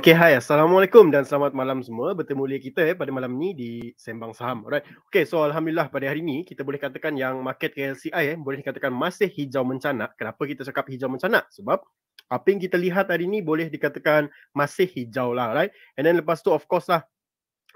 Okay, hai. Assalamualaikum dan selamat malam semua. Bertemu lagi kita eh, pada malam ni di Sembang Saham. Alright. Okay, so Alhamdulillah pada hari ni kita boleh katakan yang market KLCI eh, boleh dikatakan masih hijau mencanak. Kenapa kita cakap hijau mencanak? Sebab apa yang kita lihat hari ni boleh dikatakan masih hijau lah. Right? And then lepas tu of course lah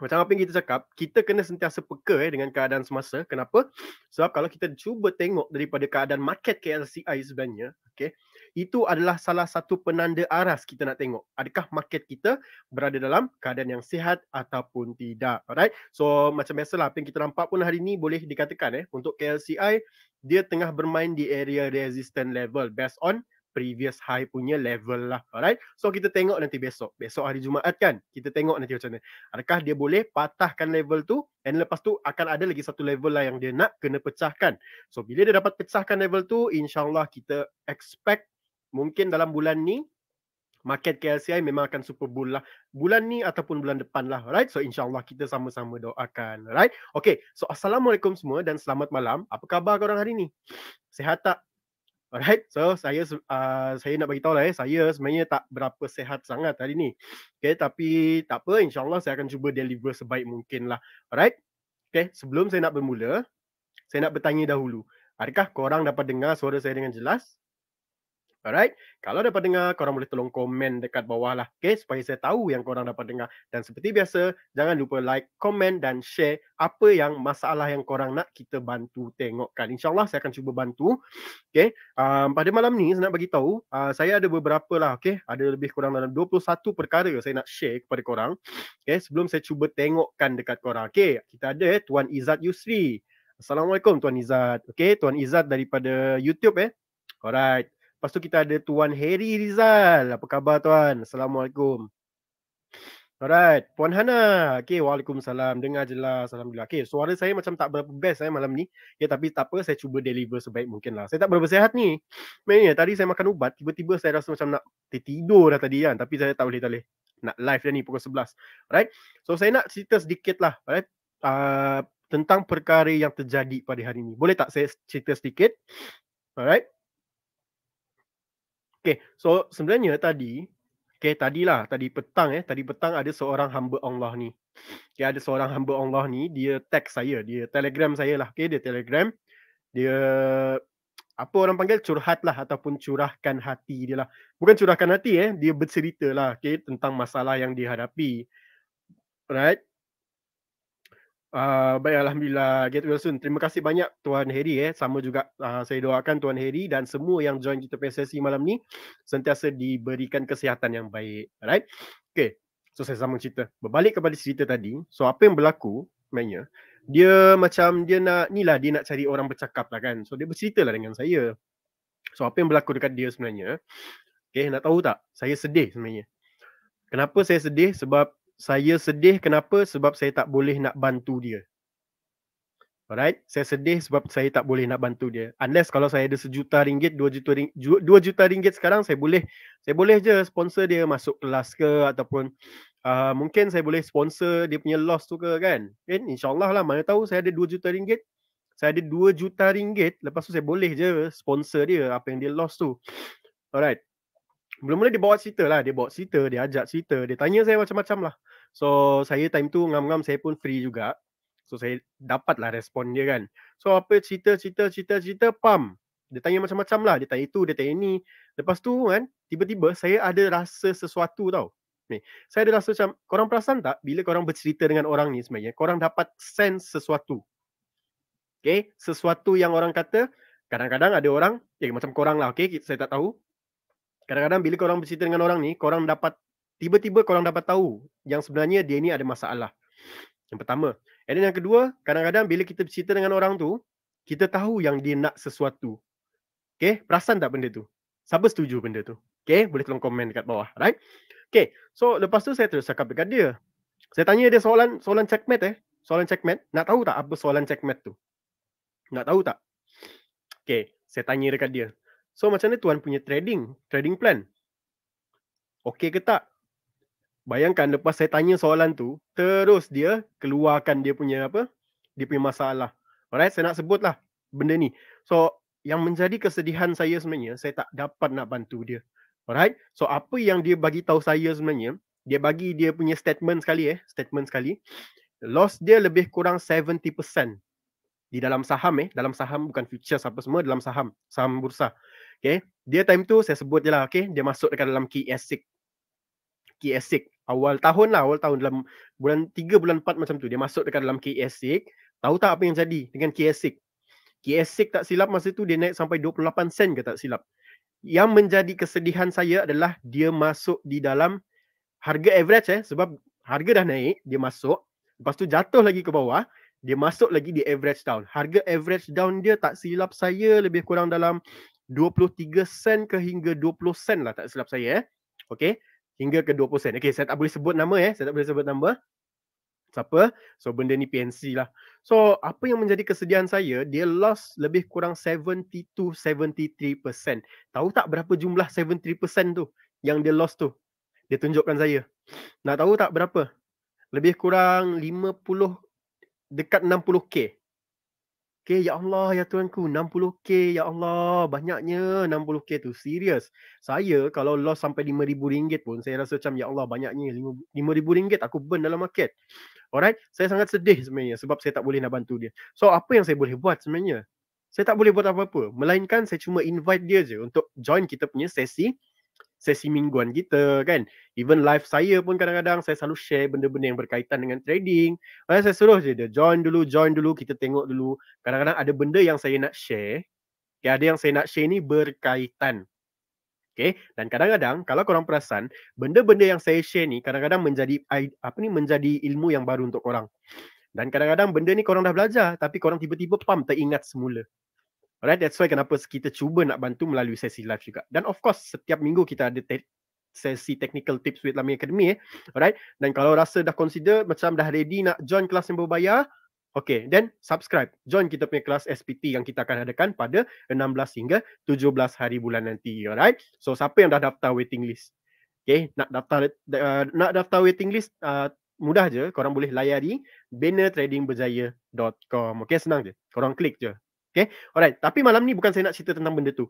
macam apa yang kita cakap, kita kena sentiasa peka eh, dengan keadaan semasa. Kenapa? Sebab kalau kita cuba tengok daripada keadaan market KLCI sebenarnya, okay, itu adalah salah satu penanda aras kita nak tengok adakah market kita berada dalam keadaan yang sihat ataupun tidak alright so macam biasalah apa yang kita nampak pun hari ini boleh dikatakan eh untuk KLCI dia tengah bermain di area resistance level based on previous high punya level lah alright so kita tengok nanti besok besok hari Jumaat kan kita tengok nanti macam mana adakah dia boleh patahkan level tu and lepas tu akan ada lagi satu level lah yang dia nak kena pecahkan so bila dia dapat pecahkan level tu insyaAllah kita expect mungkin dalam bulan ni market KLCI memang akan super bull lah. Bulan ni ataupun bulan depan lah. Right? So insyaAllah kita sama-sama doakan. Right? Okay. So Assalamualaikum semua dan selamat malam. Apa khabar korang hari ni? Sehat tak? Alright. So saya uh, saya nak bagi lah eh. Saya sebenarnya tak berapa sehat sangat hari ni. Okay. Tapi tak apa. InsyaAllah saya akan cuba deliver sebaik mungkin lah. Alright. Okay. Sebelum saya nak bermula. Saya nak bertanya dahulu. Adakah korang dapat dengar suara saya dengan jelas? Alright. Kalau dapat dengar, korang boleh tolong komen dekat bawah lah. Okay. Supaya saya tahu yang korang dapat dengar. Dan seperti biasa, jangan lupa like, komen dan share apa yang masalah yang korang nak kita bantu tengokkan. InsyaAllah saya akan cuba bantu. Okay. Um, pada malam ni, saya nak bagi tahu, uh, saya ada beberapa lah. Okay. Ada lebih kurang dalam 21 perkara saya nak share kepada korang. Okay. Sebelum saya cuba tengokkan dekat korang. Okay. Kita ada eh, Tuan Izzat Yusri. Assalamualaikum Tuan Izzat. Okay. Tuan Izzat daripada YouTube eh. Alright. Lepas tu kita ada Tuan Harry Rizal. Apa khabar Tuan? Assalamualaikum. Alright. Puan Hana. Okay, waalaikumsalam. Dengar je lah. Alhamdulillah. Okay, suara saya macam tak berapa best saya eh, malam ni. Okay, ya, tapi tak apa. Saya cuba deliver sebaik mungkin lah. Saya tak berapa sehat ni. Maksudnya, tadi saya makan ubat. Tiba-tiba saya rasa macam nak tertidur dah tadi kan. Tapi saya tak boleh, tak boleh. Nak live dah ni pukul 11. Alright. So, saya nak cerita sedikit lah. Alright. Uh, tentang perkara yang terjadi pada hari ini. Boleh tak saya cerita sedikit? Alright. Okay, so sebenarnya tadi, okay, tadilah, tadi petang eh, tadi petang ada seorang hamba Allah ni. Okay, ada seorang hamba Allah ni, dia text saya, dia telegram saya lah, okay, dia telegram. Dia, apa orang panggil, curhat lah ataupun curahkan hati dia lah. Bukan curahkan hati eh, dia bercerita lah, okay, tentang masalah yang dihadapi. Right? Ah, baik alhamdulillah get well soon. Terima kasih banyak Tuan Harry eh. Sama juga uh, saya doakan Tuan Harry dan semua yang join kita sesi malam ni sentiasa diberikan kesihatan yang baik. Alright. Okay. So saya sambung cerita. Berbalik kepada cerita tadi. So apa yang berlaku sebenarnya dia macam dia nak ni lah dia nak cari orang bercakap lah kan. So dia bercerita lah dengan saya. So apa yang berlaku dekat dia sebenarnya. Okay nak tahu tak? Saya sedih sebenarnya. Kenapa saya sedih? Sebab saya sedih kenapa? Sebab saya tak boleh nak bantu dia. Alright, saya sedih sebab saya tak boleh nak bantu dia. Unless kalau saya ada sejuta ringgit, dua juta ringgit, dua juta ringgit sekarang saya boleh, saya boleh je sponsor dia masuk kelas ke ataupun uh, mungkin saya boleh sponsor dia punya loss tu ke kan. Okay, InsyaAllah lah mana tahu saya ada dua juta ringgit. Saya ada dua juta ringgit, lepas tu saya boleh je sponsor dia apa yang dia loss tu. Alright, Mula-mula dia bawa cerita lah. Dia bawa cerita, dia ajak cerita, dia tanya saya macam-macam lah. So, saya time tu ngam-ngam saya pun free juga. So, saya dapatlah respon dia kan. So, apa cerita, cerita, cerita, cerita, pam. Dia tanya macam-macam lah. Dia tanya itu, dia tanya ni. Lepas tu kan, tiba-tiba saya ada rasa sesuatu tau. Ni, saya ada rasa macam, korang perasan tak bila korang bercerita dengan orang ni sebenarnya, korang dapat sense sesuatu. Okay, sesuatu yang orang kata, kadang-kadang ada orang, ya macam korang lah, okay, saya tak tahu kadang-kadang bila korang bercerita dengan orang ni, korang dapat tiba-tiba korang dapat tahu yang sebenarnya dia ni ada masalah. Yang pertama. And then yang kedua, kadang-kadang bila kita bercerita dengan orang tu, kita tahu yang dia nak sesuatu. Okay, perasan tak benda tu? Siapa setuju benda tu? Okay, boleh tolong komen dekat bawah. Right? Okay, so lepas tu saya terus cakap dekat dia. Saya tanya dia soalan soalan checkmate eh. Soalan checkmate. Nak tahu tak apa soalan checkmate tu? Nak tahu tak? Okay, saya tanya dekat dia. So macam mana tuan punya trading, trading plan? Okey ke tak? Bayangkan lepas saya tanya soalan tu, terus dia keluarkan dia punya apa? Dia punya masalah. Alright, saya nak sebutlah benda ni. So yang menjadi kesedihan saya sebenarnya, saya tak dapat nak bantu dia. Alright? So apa yang dia bagi tahu saya sebenarnya, dia bagi dia punya statement sekali eh, statement sekali. Loss dia lebih kurang 70% di dalam saham eh, dalam saham bukan futures apa semua, dalam saham, saham bursa. Okay. Dia time tu saya sebut je lah. Okay. Dia masuk dekat dalam key ASIC. Key ASIC. Awal tahun lah. Awal tahun dalam bulan 3, bulan 4 macam tu. Dia masuk dekat dalam key ASIC. Tahu tak apa yang jadi dengan key ASIC? Key ASIC tak silap masa tu dia naik sampai 28 sen ke tak silap. Yang menjadi kesedihan saya adalah dia masuk di dalam harga average eh. Sebab harga dah naik. Dia masuk. Lepas tu jatuh lagi ke bawah dia masuk lagi di average down. Harga average down dia tak silap saya lebih kurang dalam 23 sen ke hingga 20 sen lah tak silap saya eh. Okay. Hingga ke 20 sen. Okay saya tak boleh sebut nama eh. Saya tak boleh sebut nama. Siapa? So benda ni PNC lah. So apa yang menjadi kesedihan saya, dia lost lebih kurang 72-73%. Tahu tak berapa jumlah 73% tu yang dia lost tu? Dia tunjukkan saya. Nak tahu tak berapa? Lebih kurang 50 dekat 60k. 60k ya Allah ya Tuanku 60k ya Allah banyaknya 60k tu serius saya kalau loss sampai RM5,000 pun saya rasa macam ya Allah banyaknya 5000 ringgit. aku burn dalam market alright saya sangat sedih sebenarnya sebab saya tak boleh nak bantu dia so apa yang saya boleh buat sebenarnya saya tak boleh buat apa-apa melainkan saya cuma invite dia je untuk join kita punya sesi sesi mingguan kita kan even live saya pun kadang-kadang saya selalu share benda-benda yang berkaitan dengan trading Lalu saya suruh je dia join dulu join dulu kita tengok dulu kadang-kadang ada benda yang saya nak share okay, ya, ada yang saya nak share ni berkaitan Okay. Dan kadang-kadang kalau korang perasan, benda-benda yang saya share ni kadang-kadang menjadi apa ni menjadi ilmu yang baru untuk korang. Dan kadang-kadang benda ni korang dah belajar tapi korang tiba-tiba pam teringat semula. Alright, that's why kenapa kita cuba nak bantu melalui sesi live juga. Dan of course, setiap minggu kita ada te- sesi technical tips with Lamia Academy. Eh. Alright, dan kalau rasa dah consider, macam dah ready nak join kelas yang berbayar, Okay, then subscribe. Join kita punya kelas SPT yang kita akan adakan pada 16 hingga 17 hari bulan nanti. Alright? So, siapa yang dah daftar waiting list? Okay, nak daftar uh, nak daftar waiting list, uh, mudah je. Korang boleh layari bannertradingberjaya.com. Okay, senang je. Korang klik je. Okay, alright. Tapi malam ni bukan saya nak cerita tentang benda tu.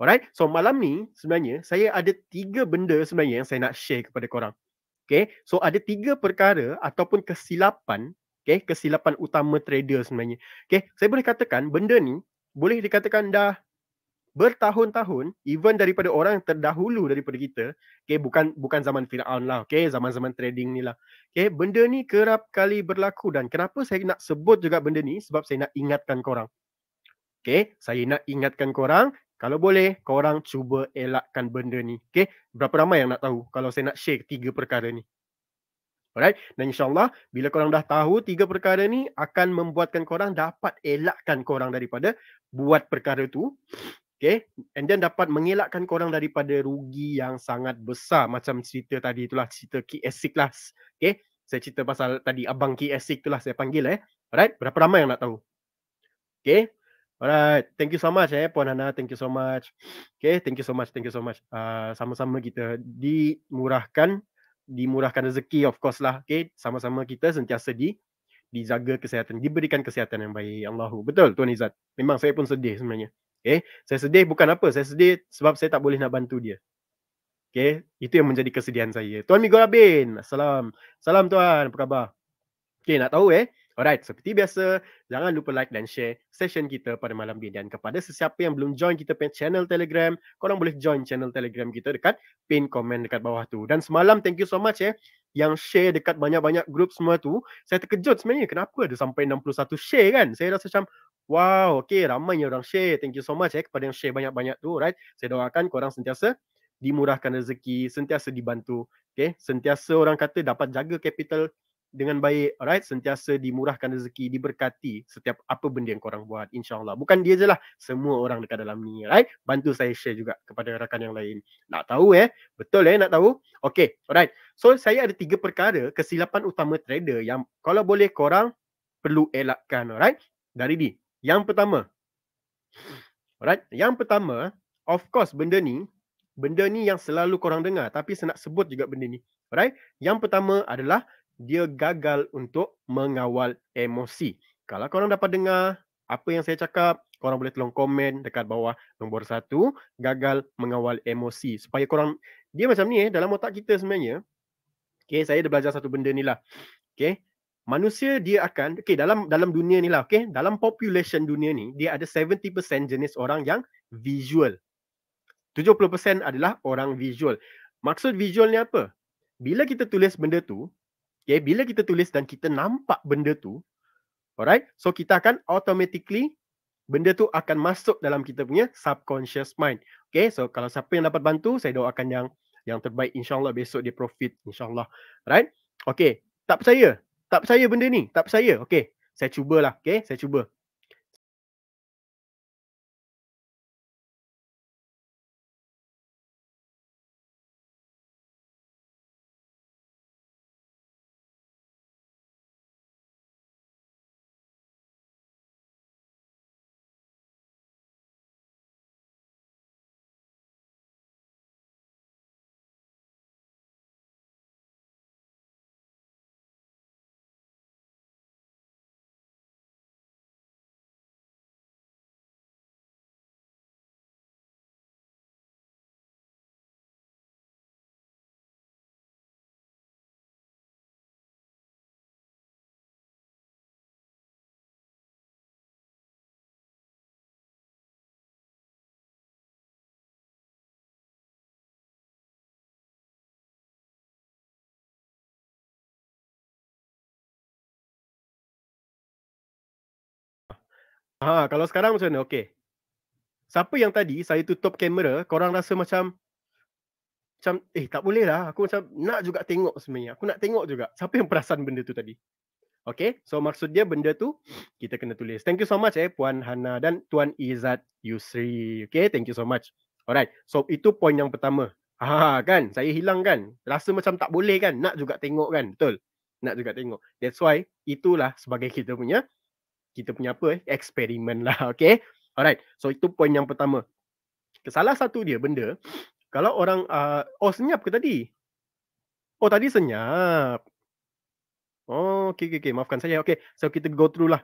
Alright, so malam ni sebenarnya saya ada tiga benda sebenarnya yang saya nak share kepada korang. Okay, so ada tiga perkara ataupun kesilapan, okay, kesilapan utama trader sebenarnya. Okay, saya boleh katakan benda ni boleh dikatakan dah bertahun-tahun even daripada orang terdahulu daripada kita okey bukan bukan zaman Firaun lah okey zaman-zaman trading ni lah okey benda ni kerap kali berlaku dan kenapa saya nak sebut juga benda ni sebab saya nak ingatkan korang Okay, saya nak ingatkan korang, kalau boleh korang cuba elakkan benda ni. Okay, berapa ramai yang nak tahu kalau saya nak share tiga perkara ni? Alright, dan insyaAllah bila korang dah tahu tiga perkara ni akan membuatkan korang dapat elakkan korang daripada buat perkara tu. Okay, and then dapat mengelakkan korang daripada rugi yang sangat besar macam cerita tadi itulah, cerita KS lah. Okay, saya cerita pasal tadi abang KS Sik itulah saya panggil eh. Alright, berapa ramai yang nak tahu? Okay, Alright, thank you so much eh Puan Hana, thank you so much. Okay, thank you so much, thank you so much. Uh, sama-sama kita dimurahkan, dimurahkan rezeki of course lah. Okay, sama-sama kita sentiasa di dijaga kesihatan, diberikan kesihatan yang baik. Ya Allahu. Betul Tuan Izzat. Memang saya pun sedih sebenarnya. Okay, saya sedih bukan apa, saya sedih sebab saya tak boleh nak bantu dia. Okay, itu yang menjadi kesedihan saya. Tuan Migorabin, salam. Salam Tuan, apa khabar? Okay, nak tahu eh, Alright, seperti biasa, jangan lupa like dan share session kita pada malam ini Dan kepada sesiapa yang belum join kita punya channel Telegram, korang boleh join channel Telegram kita dekat pin komen dekat bawah tu. Dan semalam, thank you so much eh, yang share dekat banyak-banyak grup semua tu. Saya terkejut sebenarnya, kenapa ada sampai 61 share kan? Saya rasa macam, wow, okay, ramai yang orang share. Thank you so much eh kepada yang share banyak-banyak tu, alright. Saya doakan korang sentiasa dimurahkan rezeki, sentiasa dibantu. Okay, sentiasa orang kata dapat jaga capital dengan baik alright sentiasa dimurahkan rezeki diberkati setiap apa benda yang korang buat insyaallah bukan dia je lah semua orang dekat dalam ni alright bantu saya share juga kepada rakan yang lain nak tahu eh betul eh nak tahu okey alright so saya ada tiga perkara kesilapan utama trader yang kalau boleh korang perlu elakkan alright dari ni yang pertama alright yang pertama of course benda ni benda ni yang selalu korang dengar tapi saya nak sebut juga benda ni alright yang pertama adalah dia gagal untuk mengawal emosi. Kalau korang dapat dengar apa yang saya cakap, korang boleh tolong komen dekat bawah nombor satu, gagal mengawal emosi. Supaya korang, dia macam ni eh, dalam otak kita sebenarnya, okay, saya dah belajar satu benda ni lah. Okay, manusia dia akan, okay, dalam dalam dunia ni lah, okay, dalam population dunia ni, dia ada 70% jenis orang yang visual. 70% adalah orang visual. Maksud visual ni apa? Bila kita tulis benda tu, Okay, ya, bila kita tulis dan kita nampak benda tu, alright, so kita akan automatically benda tu akan masuk dalam kita punya subconscious mind. Okay, so kalau siapa yang dapat bantu, saya doakan yang yang terbaik insyaAllah besok dia profit insyaAllah. alright. Okay, tak percaya? Tak percaya benda ni? Tak percaya? Okay, saya cubalah. Okay, saya cuba. Ha, kalau sekarang macam mana? Okey. Siapa yang tadi saya tutup kamera, korang rasa macam macam eh tak boleh lah. Aku macam nak juga tengok sebenarnya. Aku nak tengok juga. Siapa yang perasan benda tu tadi? Okay, so maksud dia benda tu kita kena tulis. Thank you so much eh Puan Hana dan Tuan Izzat Yusri. Okay, thank you so much. Alright, so itu poin yang pertama. Ha kan, saya hilang kan. Rasa macam tak boleh kan. Nak juga tengok kan, betul. Nak juga tengok. That's why itulah sebagai kita punya kita punya apa eh eksperimen lah okay alright so itu poin yang pertama salah satu dia benda kalau orang uh, oh senyap ke tadi oh tadi senyap oh okay okay, okay. maafkan saya okay so kita go through lah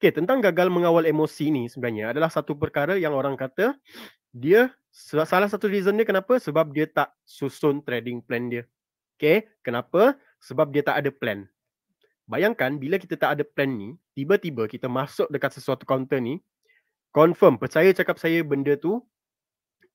okay tentang gagal mengawal emosi ni sebenarnya adalah satu perkara yang orang kata dia salah satu reason dia kenapa sebab dia tak susun trading plan dia okay kenapa sebab dia tak ada plan Bayangkan bila kita tak ada plan ni, tiba-tiba kita masuk dekat sesuatu counter ni, confirm, percaya cakap saya benda tu,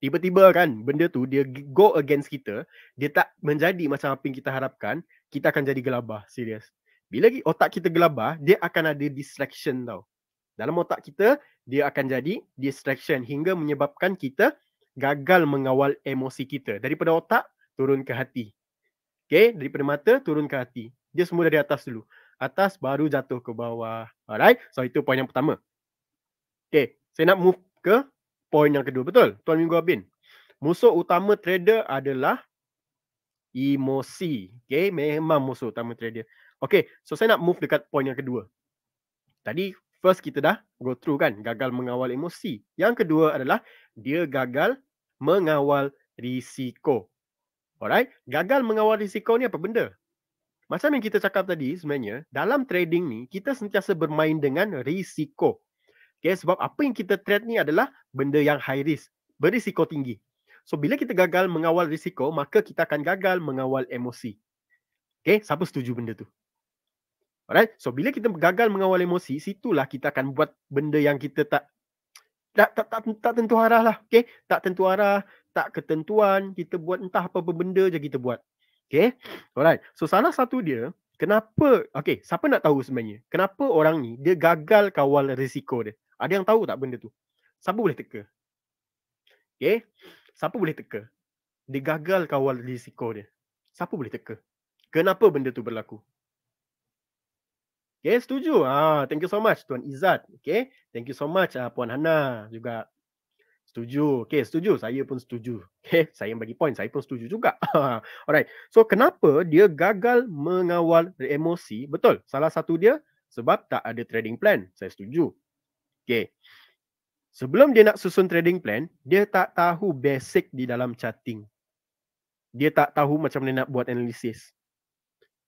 tiba-tiba kan benda tu dia go against kita, dia tak menjadi macam apa yang kita harapkan, kita akan jadi gelabah, serius. Bila otak kita gelabah, dia akan ada distraction tau. Dalam otak kita, dia akan jadi distraction hingga menyebabkan kita gagal mengawal emosi kita. Daripada otak, turun ke hati. Okay, daripada mata, turun ke hati. Dia semua dari atas dulu atas baru jatuh ke bawah. Alright. So itu poin yang pertama. Okay. Saya nak move ke poin yang kedua. Betul? Tuan Minggu Abin. Musuh utama trader adalah emosi. Okay. Memang musuh utama trader. Okay. So saya nak move dekat poin yang kedua. Tadi first kita dah go through kan. Gagal mengawal emosi. Yang kedua adalah dia gagal mengawal risiko. Alright. Gagal mengawal risiko ni apa benda? Macam yang kita cakap tadi sebenarnya, dalam trading ni kita sentiasa bermain dengan risiko. Okay, sebab apa yang kita trade ni adalah benda yang high risk, berisiko tinggi. So bila kita gagal mengawal risiko, maka kita akan gagal mengawal emosi. Okay, siapa setuju benda tu? Alright, so bila kita gagal mengawal emosi, situlah kita akan buat benda yang kita tak tak tak tak, tak tentu arah lah. Okay, tak tentu arah, tak ketentuan, kita buat entah apa-apa benda je kita buat. Okay. Alright. So salah satu dia, kenapa, okay, siapa nak tahu sebenarnya? Kenapa orang ni, dia gagal kawal risiko dia? Ada yang tahu tak benda tu? Siapa boleh teka? Okay. Siapa boleh teka? Dia gagal kawal risiko dia. Siapa boleh teka? Kenapa benda tu berlaku? Okay, setuju. Ah, thank you so much, Tuan Izzat. Okay, thank you so much, ah, Puan Hana juga. Setuju. Okay, setuju. Saya pun setuju. Okay, saya yang bagi point, Saya pun setuju juga. Alright. So, kenapa dia gagal mengawal emosi? Betul. Salah satu dia sebab tak ada trading plan. Saya setuju. Okay. Sebelum dia nak susun trading plan, dia tak tahu basic di dalam charting. Dia tak tahu macam mana nak buat analisis.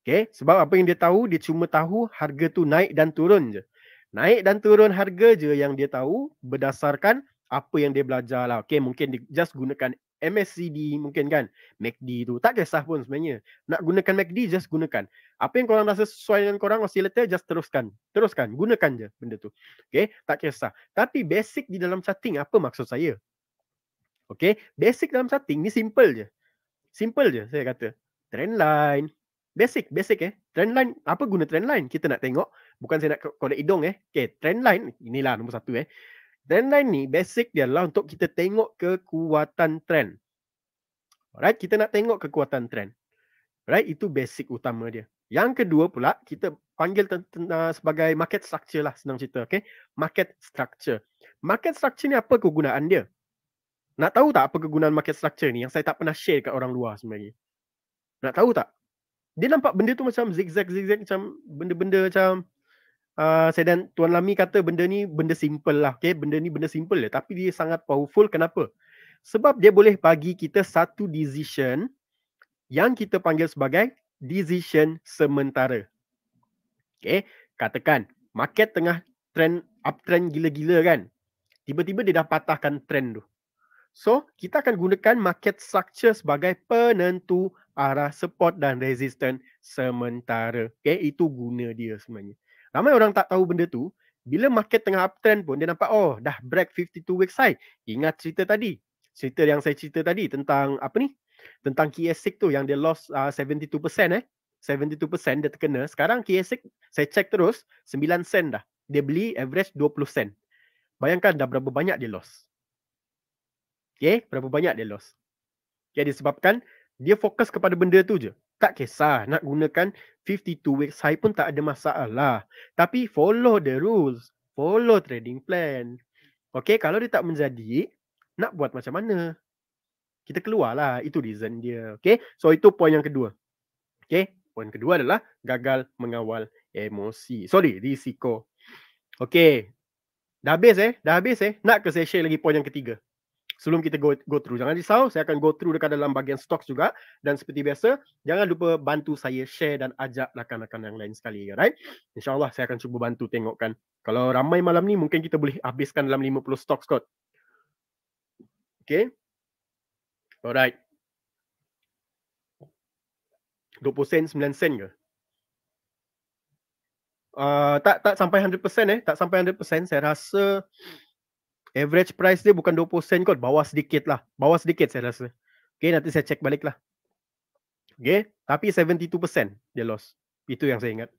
Okay. Sebab apa yang dia tahu, dia cuma tahu harga tu naik dan turun je. Naik dan turun harga je yang dia tahu berdasarkan apa yang dia belajar lah. Okay, mungkin dia just gunakan MSCD mungkin kan. MACD tu. Tak kisah pun sebenarnya. Nak gunakan MACD, just gunakan. Apa yang korang rasa sesuai dengan korang, oscillator, just teruskan. Teruskan. Gunakan je benda tu. Okay, tak kisah. Tapi basic di dalam chatting, apa maksud saya? Okay, basic dalam chatting ni simple je. Simple je saya kata. trendline, Basic, basic eh. trendline apa guna trendline Kita nak tengok. Bukan saya nak korek hidung eh. Okay, trendline Inilah nombor satu eh. Trendline ni basic dia lah untuk kita tengok kekuatan trend. Alright, kita nak tengok kekuatan trend. Alright, itu basic utama dia. Yang kedua pula, kita panggil uh, sebagai market structure lah senang cerita. Okay? Market structure. Market structure ni apa kegunaan dia? Nak tahu tak apa kegunaan market structure ni yang saya tak pernah share kat orang luar sebenarnya? Nak tahu tak? Dia nampak benda tu macam zigzag-zigzag macam benda-benda macam Ah, saya dan Tuan Lami kata benda ni benda simple lah. Okay? Benda ni benda simple lah. Tapi dia sangat powerful. Kenapa? Sebab dia boleh bagi kita satu decision yang kita panggil sebagai decision sementara. Okay? Katakan market tengah trend uptrend gila-gila kan. Tiba-tiba dia dah patahkan trend tu. So, kita akan gunakan market structure sebagai penentu arah support dan resistance sementara. Okay, itu guna dia sebenarnya. Ramai orang tak tahu benda tu. Bila market tengah uptrend pun dia nampak oh dah break 52 week high. Ingat cerita tadi. Cerita yang saya cerita tadi tentang apa ni? Tentang KSIC tu yang dia lost uh, ah, 72% eh. 72% dia terkena. Sekarang KSIC saya check terus 9 sen dah. Dia beli average 20 sen. Bayangkan dah berapa banyak dia loss. Okay, berapa banyak dia loss. Okay, disebabkan dia fokus kepada benda tu je tak kisah nak gunakan 52 weeks high pun tak ada masalah. Tapi follow the rules. Follow trading plan. Okay, kalau dia tak menjadi, nak buat macam mana? Kita keluarlah. Itu reason dia. Okay, so itu poin yang kedua. Okay, poin kedua adalah gagal mengawal emosi. Sorry, risiko. Okay, dah habis eh? Dah habis eh? Nak ke session lagi poin yang ketiga? sebelum kita go, go through. Jangan risau, saya akan go through dekat dalam bahagian stocks juga. Dan seperti biasa, jangan lupa bantu saya share dan ajak rakan-rakan yang lain sekali. right? InsyaAllah saya akan cuba bantu tengokkan. Kalau ramai malam ni, mungkin kita boleh habiskan dalam 50 stocks kot. Okay? Alright. 20 sen, 9 sen ke? Uh, tak tak sampai 100% eh. Tak sampai 100%. Saya rasa average price dia bukan 20 sen kot bawah sedikit lah bawah sedikit saya rasa okay nanti saya cek balik lah okay tapi 72% dia loss itu yang saya ingat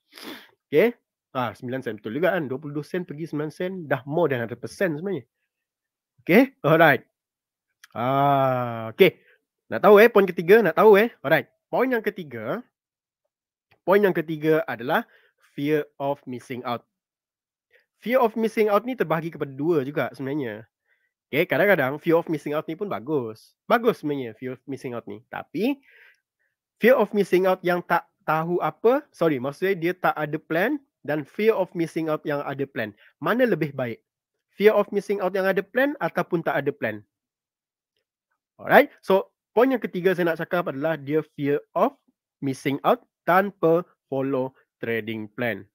okay ah ha, 9 sen betul juga kan 22 sen pergi 9 sen dah more than 100% sebenarnya okay alright ah okay nak tahu eh poin ketiga nak tahu eh alright poin yang ketiga poin yang ketiga adalah fear of missing out fear of missing out ni terbahagi kepada dua juga sebenarnya. Okay, kadang-kadang fear of missing out ni pun bagus. Bagus sebenarnya fear of missing out ni. Tapi fear of missing out yang tak tahu apa, sorry, maksudnya dia tak ada plan dan fear of missing out yang ada plan. Mana lebih baik? Fear of missing out yang ada plan ataupun tak ada plan? Alright, so point yang ketiga saya nak cakap adalah dia fear of missing out tanpa follow trading plan.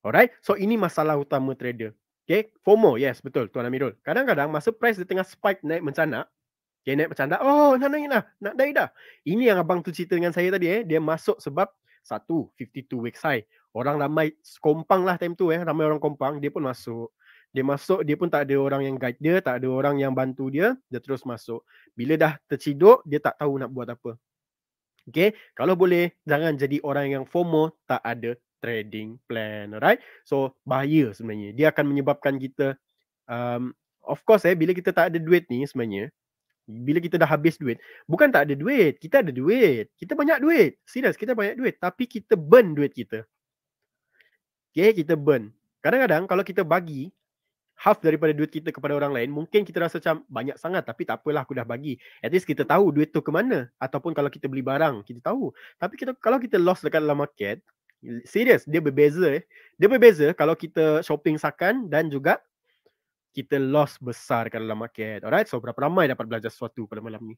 Alright, so ini masalah utama trader. Okay, FOMO, yes, betul Tuan Amirul. Kadang-kadang masa price dia tengah spike naik mencana, okay, naik mencanak, oh nak naik lah, nak naik dah. Ini yang abang tu cerita dengan saya tadi eh, dia masuk sebab satu, 52 weeks high. Orang ramai, kompang lah time tu eh, ramai orang kompang, dia pun masuk. Dia masuk, dia pun tak ada orang yang guide dia, tak ada orang yang bantu dia, dia terus masuk. Bila dah terciduk, dia tak tahu nak buat apa. Okay, kalau boleh jangan jadi orang yang FOMO tak ada trading plan alright. so bahaya sebenarnya dia akan menyebabkan kita um, of course eh bila kita tak ada duit ni sebenarnya bila kita dah habis duit bukan tak ada duit kita ada duit kita banyak duit serius kita banyak duit tapi kita burn duit kita okay kita burn kadang-kadang kalau kita bagi half daripada duit kita kepada orang lain mungkin kita rasa macam banyak sangat tapi tak apalah aku dah bagi at least kita tahu duit tu ke mana ataupun kalau kita beli barang kita tahu tapi kita kalau kita lost dekat dalam market Serius, dia berbeza eh. Dia berbeza kalau kita shopping sakan dan juga kita loss besar kat dalam market. Alright, so berapa ramai dapat belajar sesuatu pada malam ni?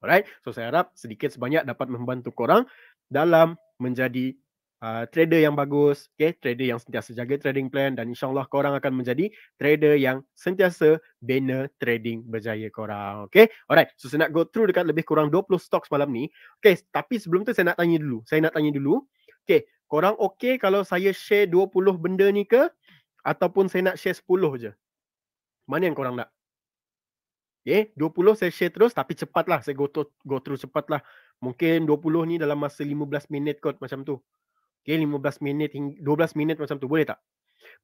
Alright, so saya harap sedikit sebanyak dapat membantu korang dalam menjadi uh, trader yang bagus, okay? trader yang sentiasa jaga trading plan dan insyaAllah korang akan menjadi trader yang sentiasa bina trading berjaya korang. Okay? Alright, so saya nak go through dekat lebih kurang 20 stocks malam ni. Okay, tapi sebelum tu saya nak tanya dulu. Saya nak tanya dulu, Okay, korang okay kalau saya share 20 benda ni ke? Ataupun saya nak share 10 je? Mana yang korang nak? Okay, 20 saya share terus tapi cepatlah. Saya go, to, go through cepatlah. Mungkin 20 ni dalam masa 15 minit kot macam tu. Okay, 15 minit, 12 minit macam tu. Boleh tak?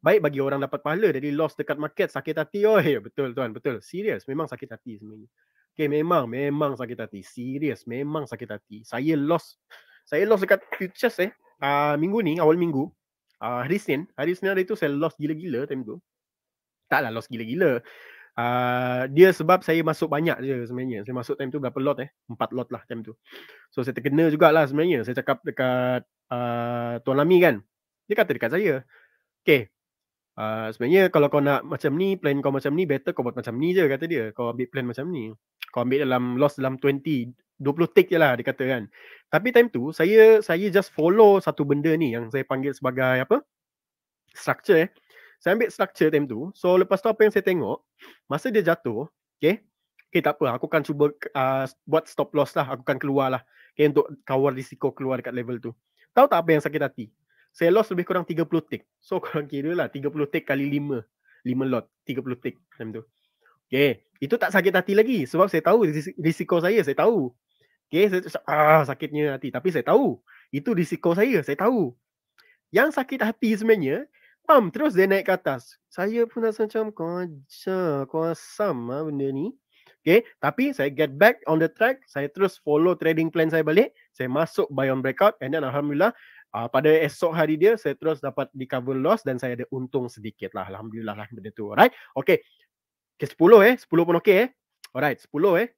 Baik bagi orang dapat pahala. Jadi loss dekat market, sakit hati. Oh, betul tuan, betul. Serius, memang sakit hati sebenarnya. Okay, memang, memang sakit hati. Serius, memang sakit hati. Saya loss. Saya loss dekat futures eh uh, minggu ni, awal minggu, uh, hari Senin, hari Senin hari tu saya lost gila-gila time tu. Taklah lost gila-gila. Uh, dia sebab saya masuk banyak je sebenarnya. Saya masuk time tu berapa lot eh? Empat lot lah time tu. So saya terkena jugalah sebenarnya. Saya cakap dekat uh, Tuan Lami kan. Dia kata dekat saya. Okay, uh, sebenarnya kalau kau nak macam ni, plan kau macam ni, better kau buat macam ni je kata dia. Kau ambil plan macam ni. Kau ambil dalam loss dalam 20, 20 tick je lah dia kata kan. Tapi time tu, saya saya just follow satu benda ni yang saya panggil sebagai apa? Structure eh. Saya ambil structure time tu. So lepas tu apa yang saya tengok, masa dia jatuh, okay. Okay tak apa, aku akan cuba uh, buat stop loss lah. Aku akan keluar lah. Okay untuk kawal risiko keluar dekat level tu. Tahu tak apa yang sakit hati? saya lost lebih kurang 30 tick. So korang kira lah 30 tick kali 5. 5 lot. 30 tick time tu. Okay. Itu tak sakit hati lagi. Sebab saya tahu risiko saya. Saya tahu. Okay. Saya, ah, sakitnya hati. Tapi saya tahu. Itu risiko saya. Saya tahu. Yang sakit hati sebenarnya. Pam. Terus dia naik ke atas. Saya pun rasa macam kocak. Kuasam lah benda ni. Okay. Tapi saya get back on the track. Saya terus follow trading plan saya balik. Saya masuk buy on breakout. And then Alhamdulillah uh, pada esok hari dia saya terus dapat di cover loss dan saya ada untung sedikit lah. Alhamdulillah lah benda tu. Alright. Okay. Okay sepuluh eh. sepuluh pun okay eh. Alright. sepuluh eh.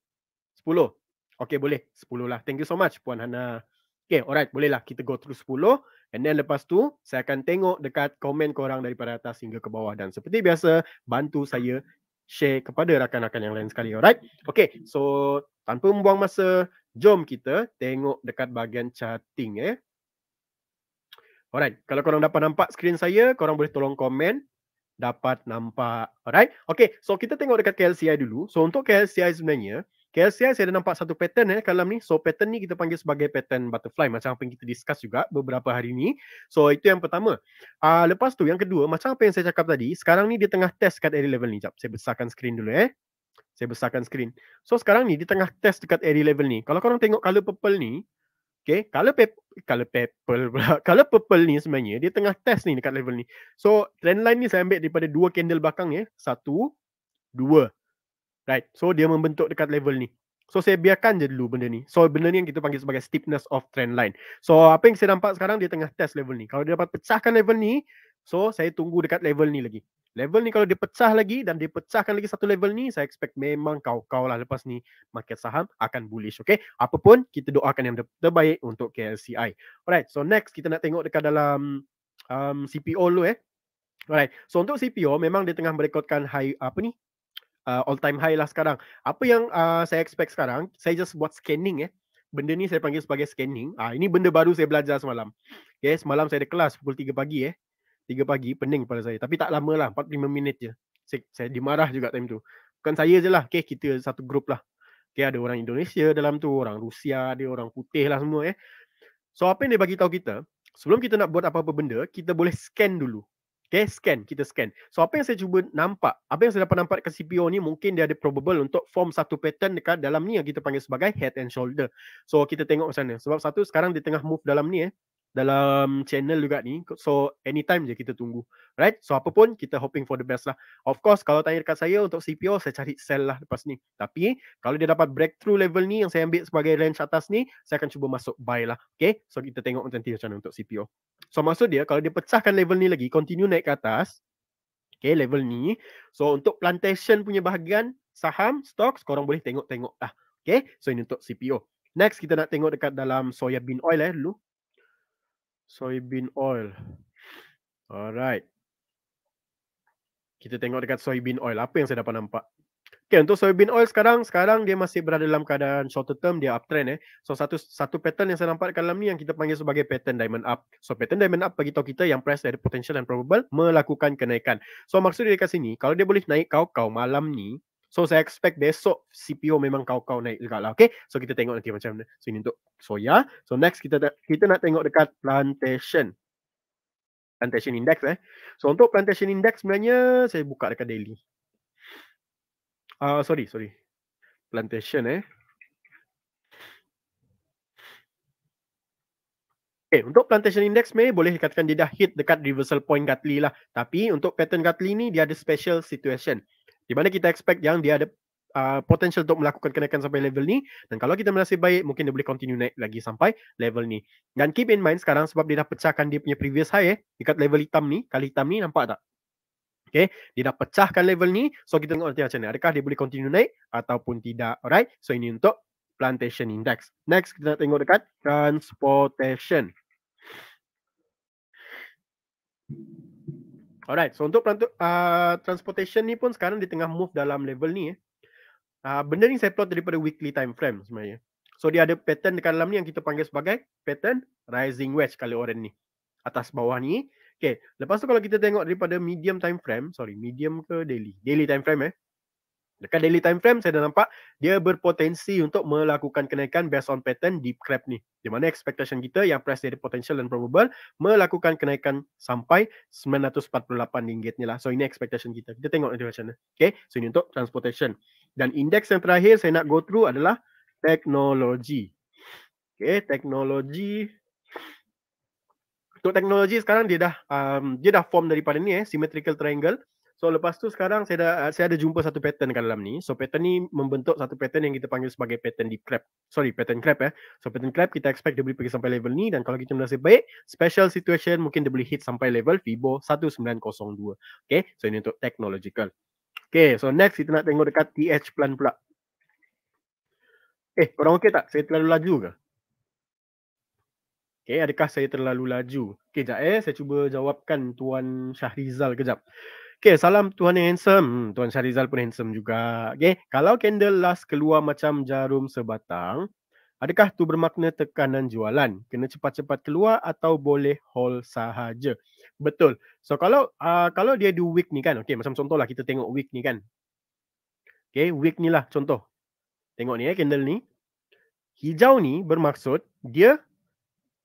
sepuluh, Okay boleh. sepuluh lah. Thank you so much Puan Hana. Okay alright. Boleh lah. Kita go through sepuluh, And then lepas tu, saya akan tengok dekat komen korang daripada atas hingga ke bawah. Dan seperti biasa, bantu saya share kepada rakan-rakan yang lain sekali. Alright? Okay, so tanpa membuang masa, jom kita tengok dekat bahagian chatting eh. Alright, kalau korang dapat nampak skrin saya, korang boleh tolong komen dapat nampak. Alright, okay. So, kita tengok dekat KLCI dulu. So, untuk KLCI sebenarnya, KLCI saya ada nampak satu pattern eh, kalam ni. So, pattern ni kita panggil sebagai pattern butterfly. Macam apa yang kita discuss juga beberapa hari ni. So, itu yang pertama. Uh, lepas tu, yang kedua, macam apa yang saya cakap tadi, sekarang ni dia tengah test kat area level ni. Sekejap, saya besarkan skrin dulu eh. Saya besarkan skrin. So, sekarang ni dia tengah test dekat area level ni. Kalau korang tengok color purple ni, Okay, kalau kalau purple pula. Kalau purple ni sebenarnya, dia tengah test ni dekat level ni. So, trend line ni saya ambil daripada dua candle belakang ya. Satu, dua. Right, so dia membentuk dekat level ni. So, saya biarkan je dulu benda ni. So, benda ni yang kita panggil sebagai steepness of trend line. So, apa yang saya nampak sekarang, dia tengah test level ni. Kalau dia dapat pecahkan level ni, so saya tunggu dekat level ni lagi. Level ni kalau dipecah lagi dan dipecahkan lagi satu level ni, saya expect memang kau-kau lah lepas ni market saham akan bullish. Okay? Apapun, kita doakan yang terbaik untuk KLCI. Alright, so next kita nak tengok dekat dalam um, CPO dulu eh. Alright, so untuk CPO memang dia tengah merekodkan high, apa ni? Uh, all time high lah sekarang. Apa yang uh, saya expect sekarang, saya just buat scanning eh. Benda ni saya panggil sebagai scanning. Ah, uh, ini benda baru saya belajar semalam. Okay, semalam saya ada kelas pukul 3 pagi eh. Tiga pagi pening kepala saya tapi tak lama lah empat lima minit je saya, saya dimarah juga time tu bukan saya je lah okay, kita satu grup lah okay, ada orang Indonesia dalam tu orang Rusia ada orang putih lah semua eh so apa yang dia bagi tahu kita sebelum kita nak buat apa-apa benda kita boleh scan dulu Okay, scan. Kita scan. So, apa yang saya cuba nampak, apa yang saya dapat nampak dekat CPO ni, mungkin dia ada probable untuk form satu pattern dekat dalam ni yang kita panggil sebagai head and shoulder. So, kita tengok sana. Sebab satu, sekarang dia tengah move dalam ni eh dalam channel juga ni. So anytime je kita tunggu. Right? So apa pun kita hoping for the best lah. Of course kalau tanya dekat saya untuk CPO saya cari sell lah lepas ni. Tapi kalau dia dapat breakthrough level ni yang saya ambil sebagai range atas ni saya akan cuba masuk buy lah. Okay? So kita tengok nanti macam mana untuk CPO. So maksud dia kalau dia pecahkan level ni lagi continue naik ke atas. Okay level ni. So untuk plantation punya bahagian saham, stocks korang boleh tengok-tengok lah. Okay? So ini untuk CPO. Next kita nak tengok dekat dalam soya bean oil eh dulu soybean oil. Alright. Kita tengok dekat soybean oil apa yang saya dapat nampak. Okay, untuk soybean oil sekarang sekarang dia masih berada dalam keadaan short term dia uptrend eh. So satu satu pattern yang saya nampak dekat dalam ni yang kita panggil sebagai pattern diamond up. So pattern diamond up bagi tahu kita yang price dari potential and probable melakukan kenaikan. So maksud dia dekat sini kalau dia boleh naik kau-kau malam ni So saya expect besok CPO memang kau-kau naik juga lah. Okay. So kita tengok nanti macam mana. So ini untuk soya. So next kita kita nak tengok dekat plantation. Plantation index eh. So untuk plantation index sebenarnya saya buka dekat daily. Uh, sorry, sorry. Plantation eh. Okay, eh, untuk plantation index may boleh dikatakan dia dah hit dekat reversal point Gatli lah. Tapi untuk pattern Gatli ni dia ada special situation di mana kita expect yang dia ada Uh, potential untuk melakukan kenaikan sampai level ni dan kalau kita merasa baik mungkin dia boleh continue naik lagi sampai level ni dan keep in mind sekarang sebab dia dah pecahkan dia punya previous high eh dekat level hitam ni kali hitam ni nampak tak Okay, dia dah pecahkan level ni so kita tengok nanti macam ni adakah dia boleh continue naik ataupun tidak alright so ini untuk plantation index next kita nak tengok dekat transportation Alright, so untuk uh, transportation ni pun sekarang di tengah move dalam level ni. Eh. Uh, benda ni saya plot daripada weekly time frame sebenarnya. So dia ada pattern dekat dalam ni yang kita panggil sebagai pattern rising wedge kalau orang ni. Atas bawah ni. Okay, lepas tu kalau kita tengok daripada medium time frame, sorry medium ke daily? Daily time frame eh. Dekat daily time frame saya dah nampak dia berpotensi untuk melakukan kenaikan based on pattern deep crap ni. Di mana expectation kita yang price dari potential dan probable melakukan kenaikan sampai RM948 ni lah. So ini expectation kita. Kita tengok nanti macam mana. Okay. So ini untuk transportation. Dan indeks yang terakhir saya nak go through adalah teknologi. Okay. Teknologi. Untuk teknologi sekarang dia dah um, dia dah form daripada ni eh. Symmetrical triangle. So lepas tu sekarang saya dah ah, saya ada jumpa satu pattern kat dalam ni. So pattern ni membentuk satu pattern yang kita panggil sebagai pattern deep crab. Sorry, pattern crab eh. So pattern crab kita expect dia boleh pergi sampai level ni dan kalau kita merasa baik, special situation mungkin dia boleh hit sampai level Fibo 1902. Okay, so ini untuk technological. Okay, so next kita nak tengok dekat TH plan pula. Eh, korang okay tak? Saya terlalu laju ke? Okay, adakah saya terlalu laju? Okay, sekejap eh. Saya cuba jawabkan Tuan Syahrizal kejap. Okay, salam Tuhan yang handsome. Hmm, Tuan Syarizal pun handsome juga. Okay, kalau candle last keluar macam jarum sebatang, adakah tu bermakna tekanan jualan? Kena cepat-cepat keluar atau boleh hold sahaja? Betul. So, kalau uh, kalau dia di week ni kan, okay, macam contohlah kita tengok week ni kan. Okay, week ni lah contoh. Tengok ni eh, candle ni. Hijau ni bermaksud dia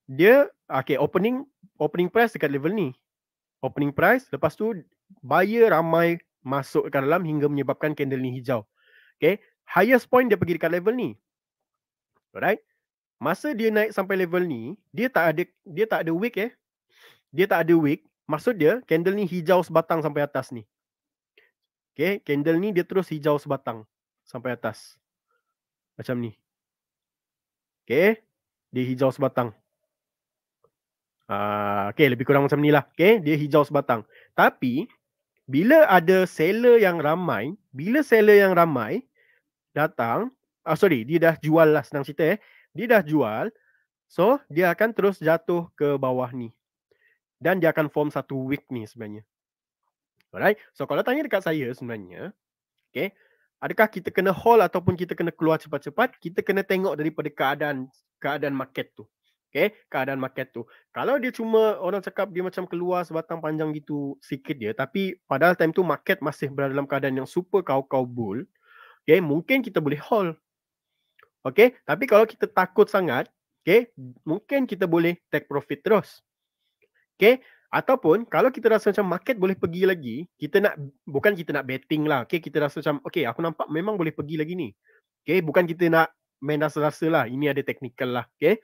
dia ah, okay opening opening price dekat level ni. Opening price lepas tu buyer ramai masuk ke dalam hingga menyebabkan candle ni hijau. Okay. Highest point dia pergi dekat level ni. Alright. Masa dia naik sampai level ni, dia tak ada dia tak ada wick eh. Dia tak ada wick. Maksud dia candle ni hijau sebatang sampai atas ni. Okay. Candle ni dia terus hijau sebatang sampai atas. Macam ni. Okay. Dia hijau sebatang. Uh, okay, lebih kurang macam ni lah. Okay, dia hijau sebatang. Tapi, bila ada seller yang ramai, bila seller yang ramai datang, ah sorry, dia dah jual lah senang cerita eh. Dia dah jual, so dia akan terus jatuh ke bawah ni. Dan dia akan form satu week ni sebenarnya. Alright, so kalau tanya dekat saya sebenarnya, okay, adakah kita kena hold ataupun kita kena keluar cepat-cepat, kita kena tengok daripada keadaan keadaan market tu. Okay, keadaan market tu. Kalau dia cuma orang cakap dia macam keluar sebatang panjang gitu sikit dia. Tapi padahal time tu market masih berada dalam keadaan yang super kau-kau bull. Okay, mungkin kita boleh hold. Okay, tapi kalau kita takut sangat. Okay, mungkin kita boleh take profit terus. Okay, ataupun kalau kita rasa macam market boleh pergi lagi. Kita nak, bukan kita nak betting lah. Okay, kita rasa macam, okay aku nampak memang boleh pergi lagi ni. Okay, bukan kita nak main rasa-rasa lah. Ini ada technical lah. Okay,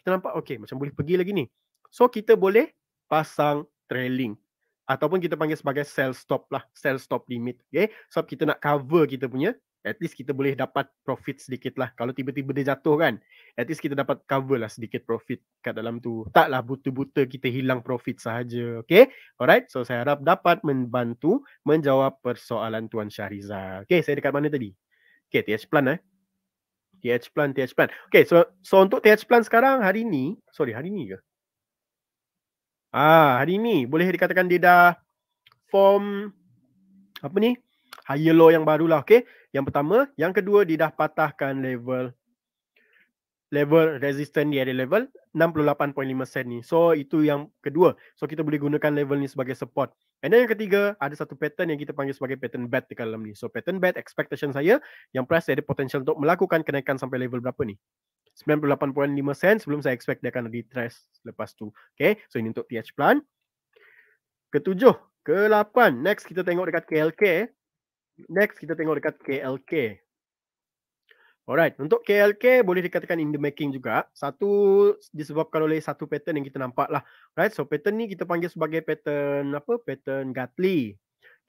kita nampak okey macam boleh pergi lagi ni. So kita boleh pasang trailing ataupun kita panggil sebagai sell stop lah, sell stop limit. Okay. Sebab so, kita nak cover kita punya, at least kita boleh dapat profit sedikit lah. Kalau tiba-tiba dia jatuh kan, at least kita dapat cover lah sedikit profit kat dalam tu. Taklah buta-buta kita hilang profit sahaja. Okay. Alright. So saya harap dapat membantu menjawab persoalan Tuan Syahrizal. Okay. Saya dekat mana tadi? Okay. TH plan eh. TH plan, TH plan. Okay, so so untuk TH plan sekarang hari ni, sorry hari ni ke? Ah, hari ni boleh dikatakan dia dah form apa ni? Higher low yang baru lah. okay? Yang pertama, yang kedua dia dah patahkan level level resistance dia ada level 68.5 sen ni. So itu yang kedua. So kita boleh gunakan level ni sebagai support. And then yang ketiga, ada satu pattern yang kita panggil sebagai pattern bad dekat dalam ni. So pattern bad expectation saya yang price ada potential untuk melakukan kenaikan sampai level berapa ni? 98.5 sen sebelum saya expect dia akan retrace lepas tu. Okay, so ini untuk TH plan. Ketujuh, ke lapan. Next kita tengok dekat KLK. Next kita tengok dekat KLK. Alright, untuk KLK boleh dikatakan in the making juga. Satu disebabkan oleh satu pattern yang kita nampak lah. Right, so pattern ni kita panggil sebagai pattern apa? Pattern Gatli.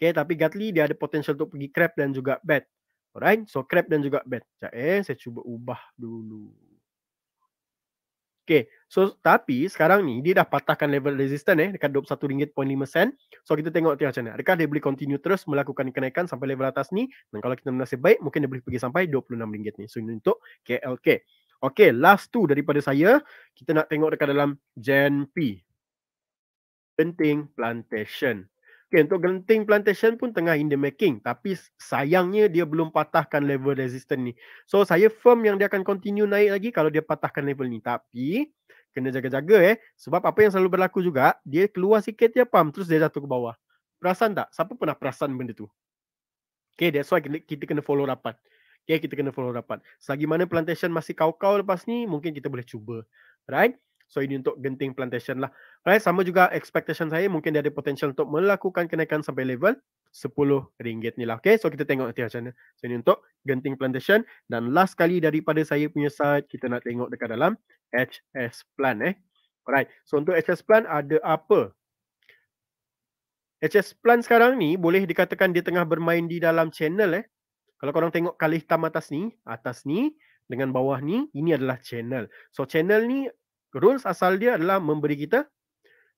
Okay, tapi Gatli dia ada potential untuk pergi crab dan juga bat. Alright, so crab dan juga bat. Sekejap eh, saya cuba ubah dulu. Okay, So tapi sekarang ni dia dah patahkan level resistance eh dekat RM21.5 sen. So kita tengok dia macam mana. Adakah dia boleh continue terus melakukan kenaikan sampai level atas ni? Dan kalau kita nasib baik mungkin dia boleh pergi sampai rm ringgit ni. So ini untuk KLK. Okay last two daripada saya. Kita nak tengok dekat dalam Gen P. Genting Plantation. Okay untuk Genting Plantation pun tengah in the making. Tapi sayangnya dia belum patahkan level resistance ni. So saya firm yang dia akan continue naik lagi kalau dia patahkan level ni. Tapi kena jaga-jaga eh sebab apa yang selalu berlaku juga dia keluar sikit dia pam terus dia jatuh ke bawah perasan tak siapa pernah perasan benda tu okay that's why kita kena follow rapat okay kita kena follow rapat selagi mana plantation masih kau-kau lepas ni mungkin kita boleh cuba right so ini untuk genting plantation lah right sama juga expectation saya mungkin dia ada potential untuk melakukan kenaikan sampai level RM10 ni lah okay so kita tengok nanti macam mana so ini untuk genting plantation dan last kali daripada saya punya side kita nak tengok dekat dalam HS plan eh. Alright. So untuk HS plan ada apa? HS plan sekarang ni boleh dikatakan dia tengah bermain di dalam channel eh. Kalau korang tengok kali hitam atas ni, atas ni dengan bawah ni, ini adalah channel. So channel ni rules asal dia adalah memberi kita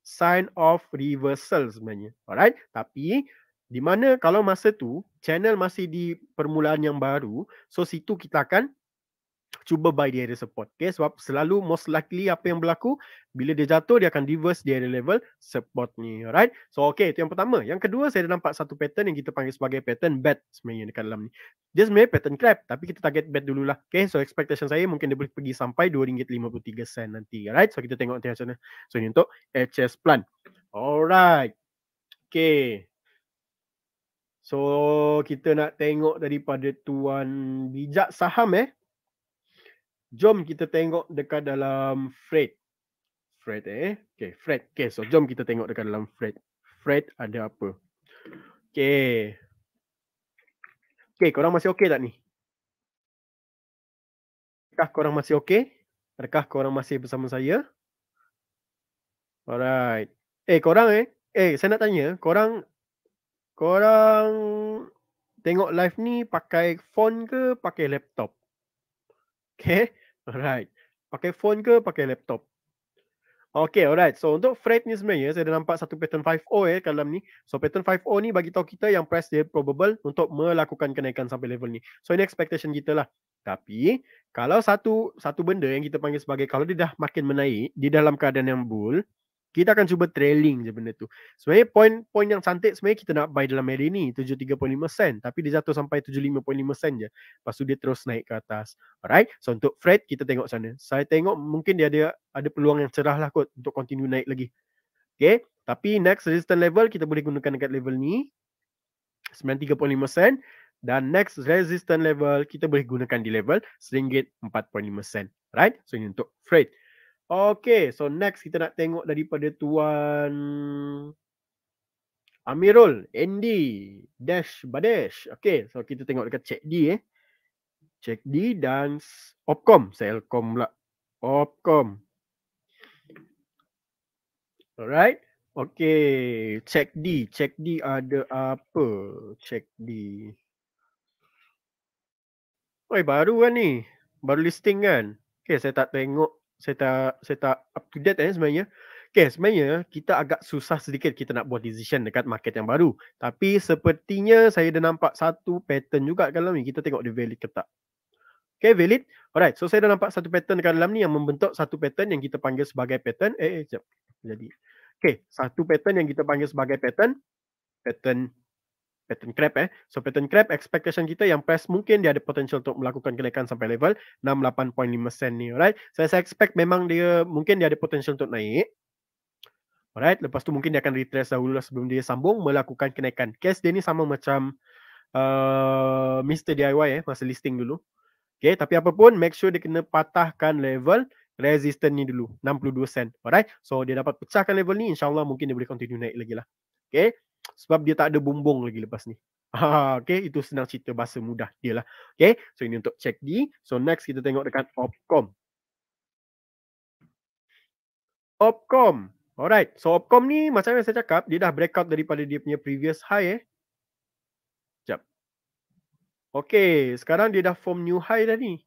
sign of reversal sebenarnya. Alright. Tapi di mana kalau masa tu channel masih di permulaan yang baru, so situ kita akan cuba buy di area support. Okay, sebab selalu most likely apa yang berlaku, bila dia jatuh, dia akan reverse di area level support ni. Alright? So, okay, itu yang pertama. Yang kedua, saya dah nampak satu pattern yang kita panggil sebagai pattern bad sebenarnya dekat dalam ni. Dia sebenarnya pattern crap, tapi kita target bad dululah. Okay, so expectation saya mungkin dia boleh pergi sampai RM2.53 nanti. Alright? So, kita tengok nanti macam mana. So, ni untuk HS plan. Alright. Okay. So kita nak tengok daripada tuan bijak saham eh jom kita tengok dekat dalam Fred. Fred eh. Okay, Fred. Okay, so jom kita tengok dekat dalam Fred. Fred ada apa? Okay. Okay, korang masih okay tak ni? Adakah korang masih okay? Adakah korang masih bersama saya? Alright. Eh, korang eh. Eh, saya nak tanya. Korang, korang tengok live ni pakai phone ke pakai laptop? Okay. Alright. Pakai phone ke pakai laptop? Okay, alright. So untuk Fred ni sebenarnya saya dah nampak satu pattern 5O eh dalam ni. So pattern 5O ni bagi tahu kita yang press dia probable untuk melakukan kenaikan sampai level ni. So ini expectation kita lah. Tapi kalau satu satu benda yang kita panggil sebagai kalau dia dah makin menaik di dalam keadaan yang bull, kita akan cuba trailing je benda tu. Sebenarnya point-point yang cantik sebenarnya kita nak buy dalam area ni 73.5 sen tapi dia jatuh sampai 75.5 sen je. Lepas tu dia terus naik ke atas. Alright. So untuk Fred kita tengok sana. Saya tengok mungkin dia ada ada peluang yang cerah lah kot untuk continue naik lagi. Okay. Tapi next resistance level kita boleh gunakan dekat level ni. 93.5 sen. Dan next resistance level kita boleh gunakan di level RM4.5 sen. Right? So ini untuk Fred. Okay, so next kita nak tengok daripada Tuan Amirul, Andy, Dash, Badesh. Okay, so kita tengok dekat check D eh. check D dan Opcom, Selcom pula. Opcom. Alright, okay. check D, check D ada apa? Check D. Oi, baru kan ni? Baru listing kan? Okay, saya tak tengok saya tak saya tak up to date eh sebenarnya. Okay, sebenarnya kita agak susah sedikit kita nak buat decision dekat market yang baru. Tapi sepertinya saya dah nampak satu pattern juga dalam ni. Kita tengok dia valid ke tak. Okay, valid. Alright, so saya dah nampak satu pattern dekat dalam ni yang membentuk satu pattern yang kita panggil sebagai pattern. Eh, eh, sekejap. Jadi, okay, satu pattern yang kita panggil sebagai pattern. Pattern pattern crab eh. So pattern crab expectation kita yang best mungkin dia ada potential untuk melakukan kenaikan sampai level 68.5 sen ni alright. So saya expect memang dia mungkin dia ada potential untuk naik. Alright, lepas tu mungkin dia akan retrace dahulu lah sebelum dia sambung melakukan kenaikan. Case dia ni sama macam uh, Mr. DIY eh, masa listing dulu. Okay, tapi apapun make sure dia kena patahkan level resistance ni dulu, 62 sen. Alright, so dia dapat pecahkan level ni, insyaAllah mungkin dia boleh continue naik lagi lah. Okay, sebab dia tak ada bumbung lagi lepas ni. Ha, okay, itu senang cerita bahasa mudah dia lah. Okay, so ini untuk check D. So next kita tengok dekat Opcom. Opcom. Alright, so Opcom ni macam yang saya cakap, dia dah breakout daripada dia punya previous high eh. Sekejap. Okay, sekarang dia dah form new high dah ni.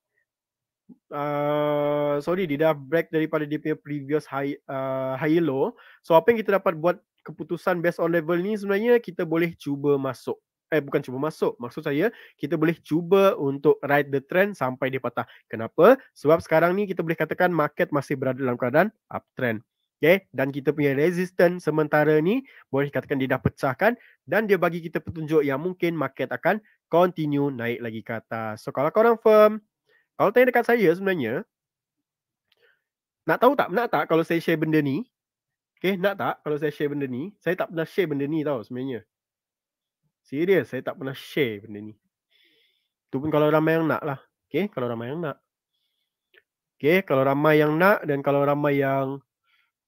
Uh, sorry, dia dah break daripada dia punya previous high uh, high low. So apa yang kita dapat buat keputusan based on level ni sebenarnya kita boleh cuba masuk. Eh bukan cuba masuk, maksud saya kita boleh cuba untuk ride the trend sampai dia patah. Kenapa? Sebab sekarang ni kita boleh katakan market masih berada dalam keadaan uptrend. Okay, dan kita punya resistance sementara ni boleh katakan dia dah pecahkan dan dia bagi kita petunjuk yang mungkin market akan continue naik lagi ke atas. So kalau korang firm, kalau tanya dekat saya sebenarnya, nak tahu tak, nak tak kalau saya share benda ni, Okay, eh, nak tak kalau saya share benda ni? Saya tak pernah share benda ni tau sebenarnya. Serius, saya tak pernah share benda ni. Itu pun kalau ramai yang nak lah. Okay, kalau ramai yang nak. Okay, kalau ramai yang nak dan kalau ramai yang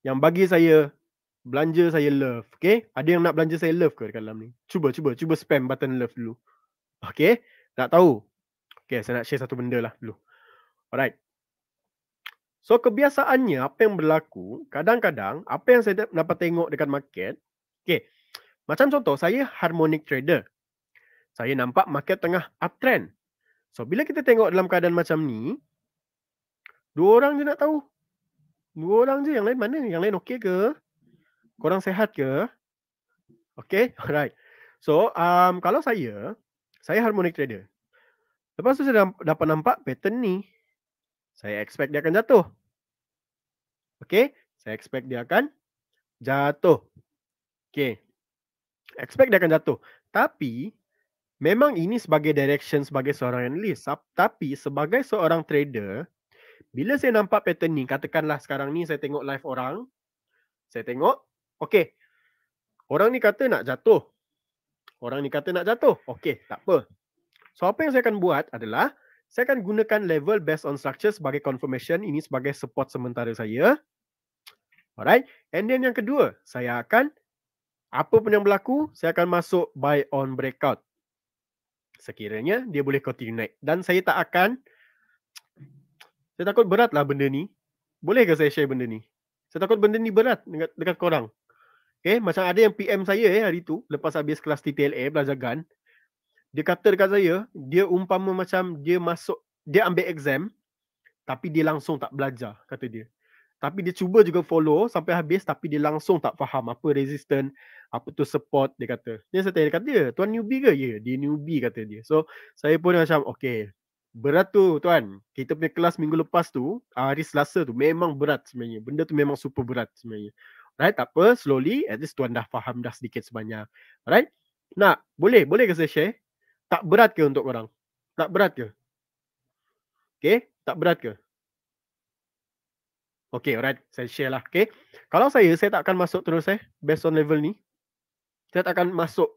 yang bagi saya belanja saya love. Okay, ada yang nak belanja saya love ke dekat dalam ni? Cuba, cuba, cuba spam button love dulu. Okay, nak tahu? Okay, saya nak share satu benda lah dulu. Alright. So kebiasaannya apa yang berlaku, kadang-kadang apa yang saya dapat tengok dekat market, okay. macam contoh saya harmonic trader. Saya nampak market tengah uptrend. So bila kita tengok dalam keadaan macam ni, dua orang je nak tahu. Dua orang je yang lain mana? Yang lain okey ke? Korang sehat ke? Okay, alright. So um, kalau saya, saya harmonic trader. Lepas tu saya dapat nampak pattern ni. Saya expect dia akan jatuh. Okay. Saya expect dia akan jatuh. Okay. Expect dia akan jatuh. Tapi, memang ini sebagai direction sebagai seorang analyst. Tapi, sebagai seorang trader, bila saya nampak pattern ni, katakanlah sekarang ni saya tengok live orang. Saya tengok. Okay. Orang ni kata nak jatuh. Orang ni kata nak jatuh. Okay, tak apa. So, apa yang saya akan buat adalah, saya akan gunakan level based on structure sebagai confirmation ini sebagai support sementara saya. Alright. And then yang kedua, saya akan apa pun yang berlaku, saya akan masuk buy on breakout. Sekiranya dia boleh continue naik. Dan saya tak akan, saya takut beratlah benda ni. Bolehkah saya share benda ni? Saya takut benda ni berat dekat, dekat korang. Okay, macam ada yang PM saya eh, hari tu, lepas habis kelas TTLA, belajar GAN dia kata dekat saya dia umpama macam dia masuk dia ambil exam tapi dia langsung tak belajar kata dia tapi dia cuba juga follow sampai habis tapi dia langsung tak faham apa resistance apa tu support dia kata dia saya tanya dekat dia ya, tuan newbie ke ya yeah, dia newbie kata dia so saya pun macam okay berat tu tuan kita punya kelas minggu lepas tu hari selasa tu memang berat sebenarnya benda tu memang super berat sebenarnya Right, tak apa. Slowly, at least tuan dah faham dah sedikit sebanyak. Right? Nak? Boleh? Boleh ke saya share? tak berat ke untuk orang? Tak berat ke? Okay, tak berat ke? Okay, alright. Saya share lah. Okay. Kalau saya, saya tak akan masuk terus eh. Based on level ni. Saya tak akan masuk.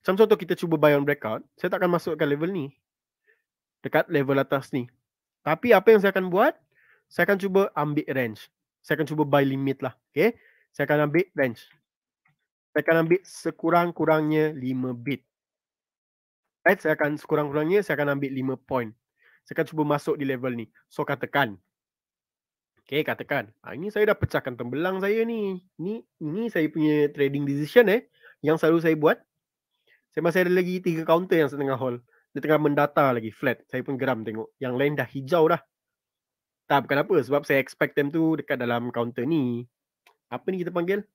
Macam contoh kita cuba buy on breakout. Saya tak akan masukkan level ni. Dekat level atas ni. Tapi apa yang saya akan buat? Saya akan cuba ambil range. Saya akan cuba buy limit lah. Okay. Saya akan ambil range. Saya akan ambil sekurang-kurangnya 5 bit. Right? Saya akan sekurang-kurangnya saya akan ambil 5 point. Saya akan cuba masuk di level ni. So katakan. Okay katakan. Ha, ini saya dah pecahkan tembelang saya ni. Ni ni saya punya trading decision eh. Yang selalu saya buat. Saya masih ada lagi 3 counter yang setengah hole. Dia tengah mendata lagi flat. Saya pun geram tengok. Yang lain dah hijau dah. Tak bukan apa. Sebab saya expect them tu dekat dalam counter ni. Apa ni kita panggil?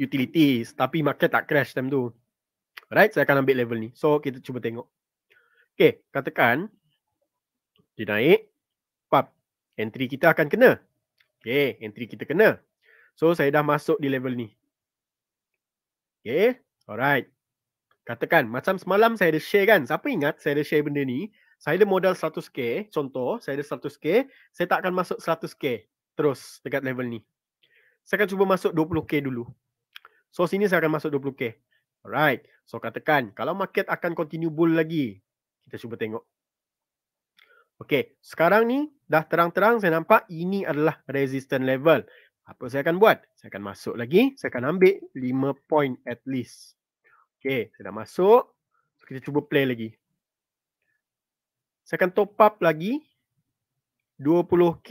utilities tapi market tak crash time tu. Alright, saya akan ambil level ni. So, kita cuba tengok. Okay, katakan dia naik. Pap, entry kita akan kena. Okay, entry kita kena. So, saya dah masuk di level ni. Okay, alright. Katakan, macam semalam saya ada share kan. Siapa ingat saya ada share benda ni? Saya ada modal 100k. Contoh, saya ada 100k. Saya tak akan masuk 100k terus dekat level ni. Saya akan cuba masuk 20k dulu. So sini saya akan masuk 20k. Alright. So katakan kalau market akan continue bull lagi. Kita cuba tengok. Okay. Sekarang ni dah terang-terang saya nampak ini adalah resistance level. Apa saya akan buat? Saya akan masuk lagi. Saya akan ambil 5 point at least. Okay. Saya dah masuk. So, kita cuba play lagi. Saya akan top up lagi. 20k.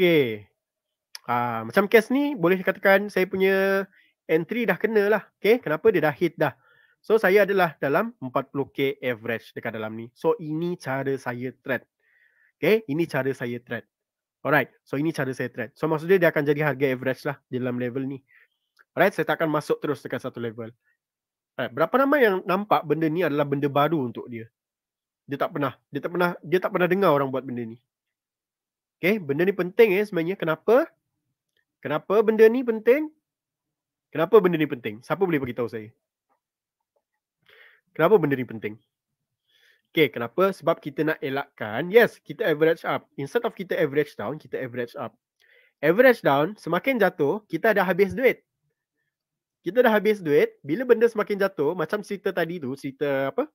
Ah, macam case ni boleh dikatakan saya punya entry dah kena lah. Okay, kenapa dia dah hit dah. So, saya adalah dalam 40k average dekat dalam ni. So, ini cara saya trade. Okay, ini cara saya trade. Alright, so ini cara saya trade. So, maksudnya dia akan jadi harga average lah dalam level ni. Alright, saya takkan masuk terus dekat satu level. Alright, berapa nama yang nampak benda ni adalah benda baru untuk dia? Dia tak pernah, dia tak pernah, dia tak pernah dengar orang buat benda ni. Okay, benda ni penting eh sebenarnya. Kenapa? Kenapa benda ni penting? Kenapa benda ni penting? Siapa boleh beritahu saya? Kenapa benda ni penting? Okay, kenapa? Sebab kita nak elakkan, yes, kita average up. Instead of kita average down, kita average up. Average down, semakin jatuh, kita dah habis duit. Kita dah habis duit, bila benda semakin jatuh, macam cerita tadi tu, cerita apa?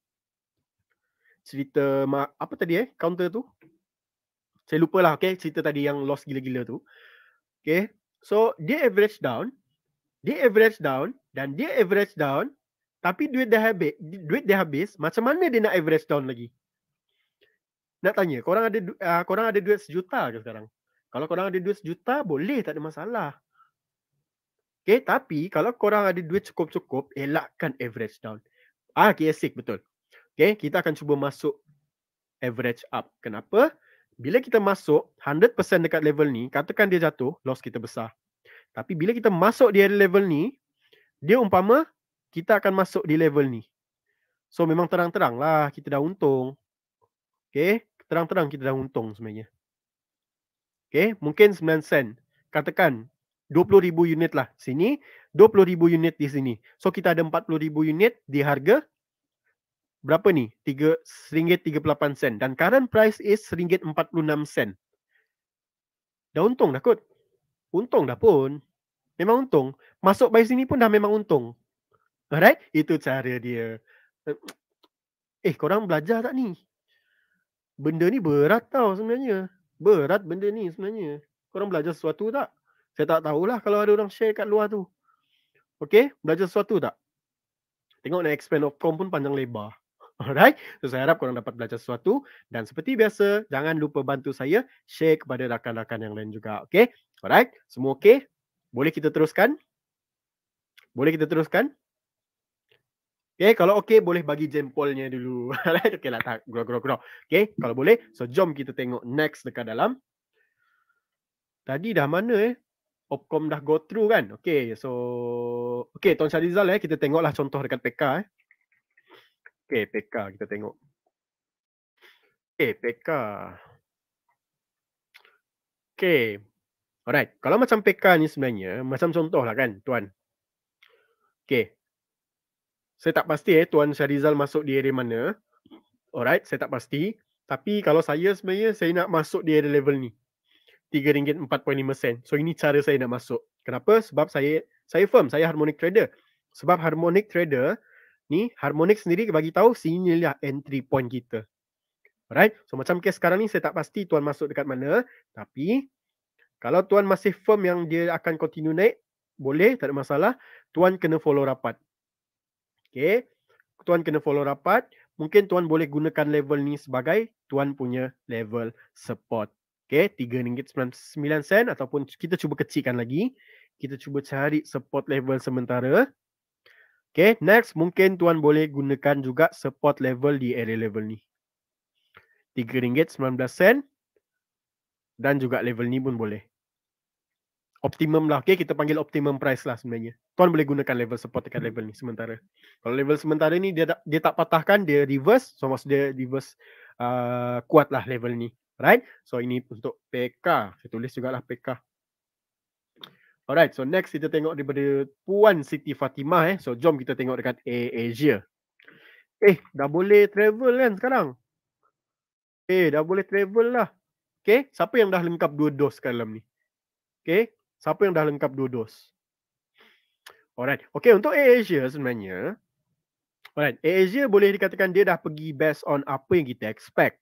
Cerita, ma- apa tadi eh, counter tu? Saya lupa lah, okay, cerita tadi yang loss gila-gila tu. Okay, so dia average down, dia average down dan dia average down tapi duit dah habis duit dah habis macam mana dia nak average down lagi nak tanya korang ada uh, korang ada duit sejuta ke sekarang kalau korang ada duit sejuta boleh tak ada masalah Okay, tapi kalau korang ada duit cukup-cukup, elakkan average down. Ah, okay, asik, betul. Okay, kita akan cuba masuk average up. Kenapa? Bila kita masuk 100% dekat level ni, katakan dia jatuh, loss kita besar. Tapi bila kita masuk di level ni, dia umpama kita akan masuk di level ni. So memang terang-terang lah kita dah untung. Okay. Terang-terang kita dah untung sebenarnya. Okay. Mungkin 9 sen. Katakan 20,000 unit lah sini. 20,000 unit di sini. So kita ada 40,000 unit di harga berapa ni? RM3.38 sen. Dan current price is RM1.46 sen. Dah untung dah kot untung dah pun. Memang untung. Masuk by sini pun dah memang untung. Alright? Itu cara dia. Eh, korang belajar tak ni? Benda ni berat tau sebenarnya. Berat benda ni sebenarnya. Korang belajar sesuatu tak? Saya tak tahulah kalau ada orang share kat luar tu. Okay? Belajar sesuatu tak? Tengok nak expand.com pun panjang lebar. Alright. So saya harap korang dapat belajar sesuatu. Dan seperti biasa, jangan lupa bantu saya share kepada rakan-rakan yang lain juga. Okay. Alright. Semua okay? Boleh kita teruskan? Boleh kita teruskan? Okay, kalau okay boleh bagi jempolnya dulu. Alright, okay lah tak. Gurau, gurau, gurau. Okay, kalau boleh. So, jom kita tengok next dekat dalam. Tadi dah mana eh? Opcom dah go through kan? Okay, so... Okay, Tuan Syarizal eh, kita tengoklah contoh dekat PK eh. GPK kita tengok. GPK. Okay. Alright. Kalau macam PK ni sebenarnya, macam contoh lah kan, tuan. Okay. Saya tak pasti eh, tuan Syarizal masuk di area mana. Alright, saya tak pasti. Tapi kalau saya sebenarnya, saya nak masuk di area level ni. RM3.45. So, ini cara saya nak masuk. Kenapa? Sebab saya saya firm, saya harmonic trader. Sebab harmonic trader, ni harmonik sendiri bagi tahu sinilah entry point kita. Alright. So macam kes sekarang ni saya tak pasti tuan masuk dekat mana. Tapi kalau tuan masih firm yang dia akan continue naik. Boleh. Tak ada masalah. Tuan kena follow rapat. Okay. Tuan kena follow rapat. Mungkin tuan boleh gunakan level ni sebagai tuan punya level support. Okay. RM3.99 ataupun kita cuba kecilkan lagi. Kita cuba cari support level sementara. Okay, next mungkin tuan boleh gunakan juga support level di area level ni. RM3.19 dan juga level ni pun boleh. Optimum lah. Okay, kita panggil optimum price lah sebenarnya. Tuan boleh gunakan level support dekat level ni sementara. Kalau level sementara ni dia tak, dia tak patahkan, dia reverse. So, maksud dia reverse uh, kuat lah level ni. Right? So, ini untuk PK. Saya tulis jugalah PK. Alright, so next kita tengok daripada Puan Siti Fatimah eh. So jom kita tengok dekat Air Asia. Lah. Eh, dah boleh travel kan sekarang? Eh, dah boleh travel lah. Okay, siapa yang dah lengkap dua dos sekarang dalam ni? Okay, siapa yang dah lengkap dua dos? Alright, okay untuk Air Asia lah sebenarnya. Alright, Air Asia lah boleh dikatakan dia dah pergi based on apa yang kita expect.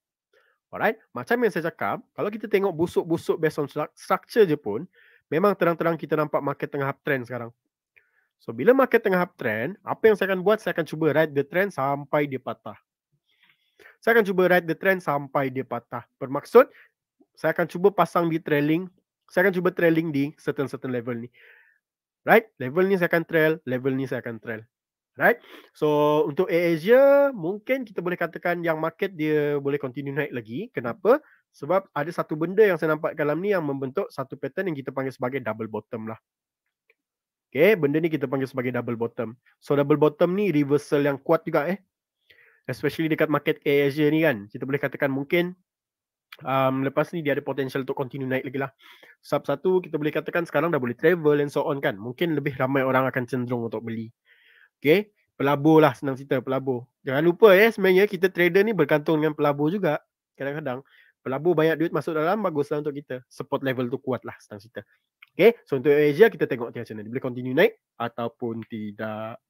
Alright, macam yang saya cakap, kalau kita tengok busuk-busuk based on structure je pun, memang terang-terang kita nampak market tengah uptrend sekarang. So bila market tengah uptrend, apa yang saya akan buat? Saya akan cuba ride the trend sampai dia patah. Saya akan cuba ride the trend sampai dia patah. Bermaksud saya akan cuba pasang di trailing, saya akan cuba trailing di certain certain level ni. Right? Level ni saya akan trail, level ni saya akan trail. Right? So untuk Asia, mungkin kita boleh katakan yang market dia boleh continue naik lagi. Kenapa? sebab ada satu benda yang saya nampak dalam ni yang membentuk satu pattern yang kita panggil sebagai double bottom lah. Okay, benda ni kita panggil sebagai double bottom. So double bottom ni reversal yang kuat juga eh. Especially dekat market Asia ni kan. Kita boleh katakan mungkin um, lepas ni dia ada potential untuk continue naik lagi lah. Sub satu kita boleh katakan sekarang dah boleh travel and so on kan. Mungkin lebih ramai orang akan cenderung untuk beli. Okay, pelabur lah senang cerita pelabur. Jangan lupa eh sebenarnya kita trader ni bergantung dengan pelabur juga. Kadang-kadang pelabur banyak duit masuk dalam baguslah untuk kita support level tu kuat lah setang cerita Okay, so untuk Asia kita tengok dia macam mana boleh continue naik ataupun tidak